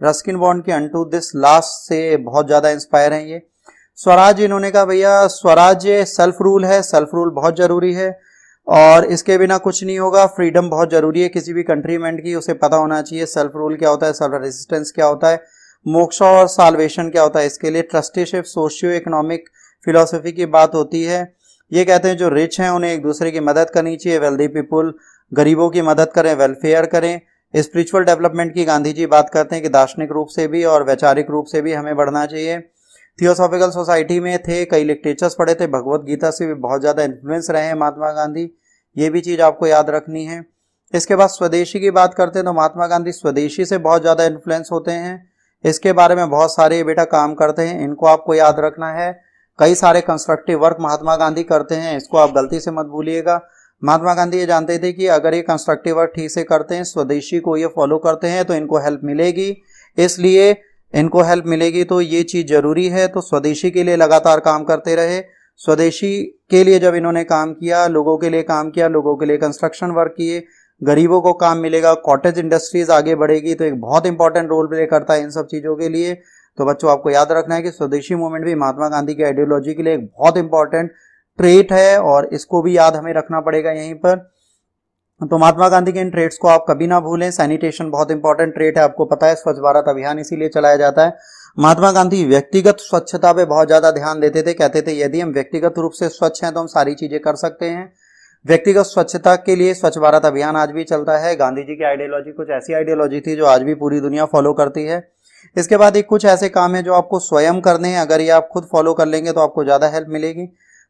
रस्किन बॉन्ड की अंटू दिस लास्ट से बहुत ज़्यादा इंस्पायर है ये स्वराज इन्होंने कहा भैया स्वराज सेल्फ रूल है सेल्फ रूल बहुत जरूरी है और इसके बिना कुछ नहीं होगा फ्रीडम बहुत ज़रूरी है किसी भी कंट्रीमेंट की उसे पता होना चाहिए सेल्फ रूल क्या होता है सेल्फ रेजिस्टेंस क्या होता है मोक्षा और साल्वेशन क्या होता है इसके लिए ट्रस्टीशिप सोशियो इकोनॉमिक फिलोसफी की बात होती है ये कहते हैं जो रिच हैं उन्हें एक दूसरे की मदद करनी चाहिए वेल्दी पीपुल गरीबों की मदद करें वेलफेयर करें स्पिरिचुअल डेवलपमेंट की गांधी जी बात करते हैं कि दार्शनिक रूप से भी और वैचारिक रूप से भी हमें बढ़ना चाहिए थियोसॉफिकल सोसाइटी में थे कई लिटरेचर्स पढ़े थे भगवत गीता से भी बहुत ज़्यादा इन्फ्लुएंस रहे हैं महात्मा गांधी ये भी चीज़ आपको याद रखनी है इसके बाद स्वदेशी की बात करते हैं तो महात्मा गांधी स्वदेशी से बहुत ज़्यादा इन्फ्लुएंस होते हैं इसके बारे में बहुत सारे बेटा काम करते हैं इनको आपको याद रखना है कई सारे कंस्ट्रक्टिव वर्क महात्मा गांधी करते हैं इसको आप गलती से मत भूलिएगा महात्मा गांधी ये जानते थे कि अगर ये कंस्ट्रक्टिव वर्क ठीक से करते हैं स्वदेशी को ये फॉलो करते हैं तो इनको हेल्प मिलेगी इसलिए इनको हेल्प मिलेगी तो ये चीज़ ज़रूरी है तो स्वदेशी के लिए लगातार काम करते रहे स्वदेशी के लिए जब इन्होंने काम किया लोगों के लिए काम किया लोगों के लिए कंस्ट्रक्शन वर्क किए गरीबों को काम मिलेगा कॉटेज इंडस्ट्रीज आगे बढ़ेगी तो एक बहुत इंपॉर्टेंट रोल प्ले करता है इन सब चीज़ों के लिए तो बच्चों आपको याद रखना है कि स्वदेशी मूवमेंट भी महात्मा गांधी की आइडियोलॉजी के लिए एक बहुत इंपॉर्टेंट ट्रेट है और इसको भी याद हमें रखना पड़ेगा यहीं पर तो महात्मा गांधी के इन ट्रेड्स को आप कभी ना भूलें सैनिटेशन बहुत इंपॉर्टेंट ट्रेड है आपको पता है स्वच्छ भारत अभियान इसीलिए चलाया जाता है महात्मा गांधी व्यक्तिगत स्वच्छता पे बहुत ज्यादा ध्यान देते थे कहते थे यदि हम व्यक्तिगत रूप से स्वच्छ हैं तो हम सारी चीजें कर सकते हैं व्यक्तिगत स्वच्छता के लिए स्वच्छ भारत अभियान आज भी चलता है गांधी जी की आइडियोलॉजी कुछ ऐसी आइडियोलॉजी थी जो आज भी पूरी दुनिया फॉलो करती है इसके बाद एक कुछ ऐसे काम है जो आपको स्वयं करने हैं अगर ये आप खुद फॉलो कर लेंगे तो आपको ज्यादा हेल्प मिलेगी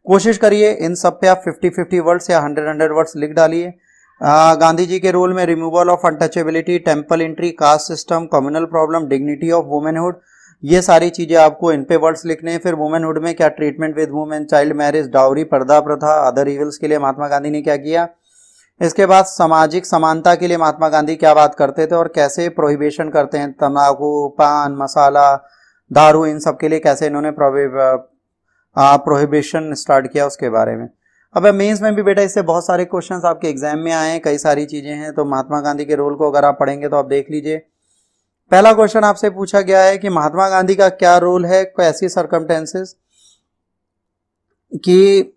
कोशिश करिए इन सब पे आप 50 50 वर्ड्स या 100 100 वर्ड्स लिख डालिए गांधी जी के रूल में removal of untouchability temple entry caste system communal problem dignity of womanhood ये सारी चीज़ें आपको इन पे वर्ड्स लिखने हैं फिर वुमेनहुड में क्या treatment with women child marriage dowry पर्दा प्रथा अदर इवल्स के लिए महात्मा गांधी ने क्या किया इसके बाद सामाजिक समानता के लिए महात्मा गांधी क्या बात करते थे और कैसे प्रोहिबिशन करते हैं तम्बाकू पान मसाला दारू इन सब के लिए कैसे इन्होंने प्रोहिबिशन स्टार्ट किया उसके बारे में अब मेंस में भी बेटा इससे बहुत सारे क्वेश्चन आपके एग्जाम में आए हैं कई सारी चीज़ें हैं तो महात्मा गांधी के रोल को अगर आप पढ़ेंगे तो आप देख लीजिए पहला क्वेश्चन आपसे पूछा गया है कि महात्मा गांधी का क्या रोल है ऐसी सरकमटेंसेस कि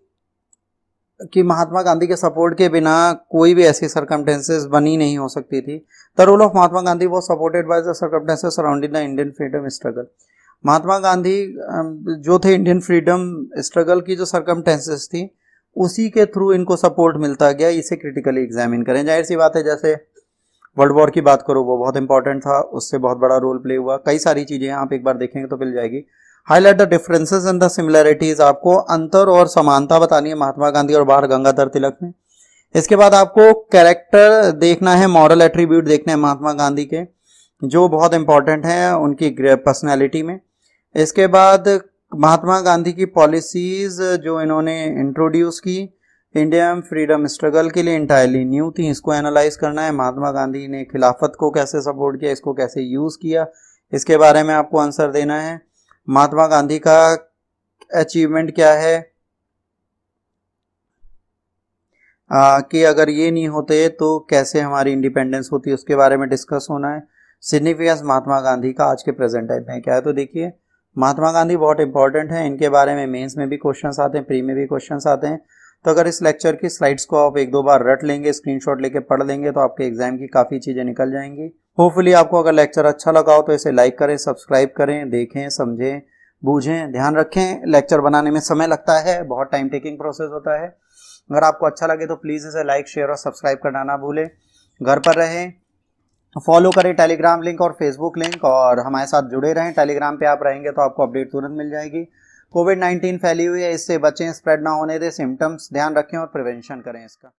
कि महात्मा गांधी के सपोर्ट के बिना कोई भी ऐसी सरकमटेंसेज बनी नहीं हो सकती थी the role of Mahatma Gandhi was supported by the circumstances surrounding the Indian freedom struggle Mahatma Gandhi जो थे इंडियन फ्रीडम स्ट्रगल की जो सरकमटेंसेज थी उसी के थ्रू इनको सपोर्ट मिलता गया इसे क्रिटिकली एग्जामिन करें जाहिर सी बात है जैसे वर्ल्ड वॉर की बात करो वो बहुत इंपॉर्टेंट था उससे बहुत बड़ा रोल प्ले हुआ कई सारी चीज़ें आप एक बार देखेंगे तो मिल जाएगी highlight the differences and the similarities आपको अंतर और समानता बतानी है महात्मा गांधी और बाहर गंगाधर तिलक में इसके बाद आपको कैरेक्टर देखना है मॉरल एट्रीब्यूट देखने हैं महात्मा गांधी के जो बहुत इंपॉर्टेंट हैं उनकी पर्सनैलिटी में इसके बाद महात्मा गांधी की पॉलिसीज जो इन्होंने इंट्रोड्यूस की इंडिया में फ्रीडम स्ट्रगल के लिए इंटायरली न्यू थी इसको एनालाइज करना है महात्मा गांधी ने खिलाफत को कैसे सपोर्ट किया इसको कैसे यूज़ किया इसके बारे में आपको आंसर देना है महात्मा गांधी का अचीवमेंट क्या है आ, कि अगर ये नहीं होते तो कैसे हमारी इंडिपेंडेंस होती उसके बारे में डिस्कस होना है सिग्निफिकेंस महात्मा गांधी का आज के प्रेजेंट टाइम में क्या है तो देखिए महात्मा गांधी बहुत इंपॉर्टेंट है इनके बारे में मेंस में भी क्वेश्चन आते हैं प्री में भी क्वेश्चन आते हैं तो अगर इस लेक्चर की स्लाइड्स को आप एक दो बार रट लेंगे स्क्रीनशॉट लेके पढ़ लेंगे तो आपके एग्जाम की काफ़ी चीज़ें निकल जाएंगी होपफुली आपको अगर लेक्चर अच्छा लगा हो तो इसे लाइक करें सब्सक्राइब करें देखें समझें बूझें ध्यान रखें लेक्चर बनाने में समय लगता है बहुत टाइम टेकिंग प्रोसेस होता है अगर आपको अच्छा लगे तो प्लीज़ इसे लाइक शेयर और सब्सक्राइब करना ना भूलें घर पर रहें फॉलो करें टेलीग्राम लिंक और फेसबुक लिंक और हमारे साथ जुड़े रहें टेलीग्राम पे आप रहेंगे तो आपको अपडेट तुरंत मिल जाएगी कोविड नाइन्टीन फैली हुई है इससे बचें स्प्रेड ना होने दें सिम्टम्स ध्यान रखें और प्रिवेंशन करें इसका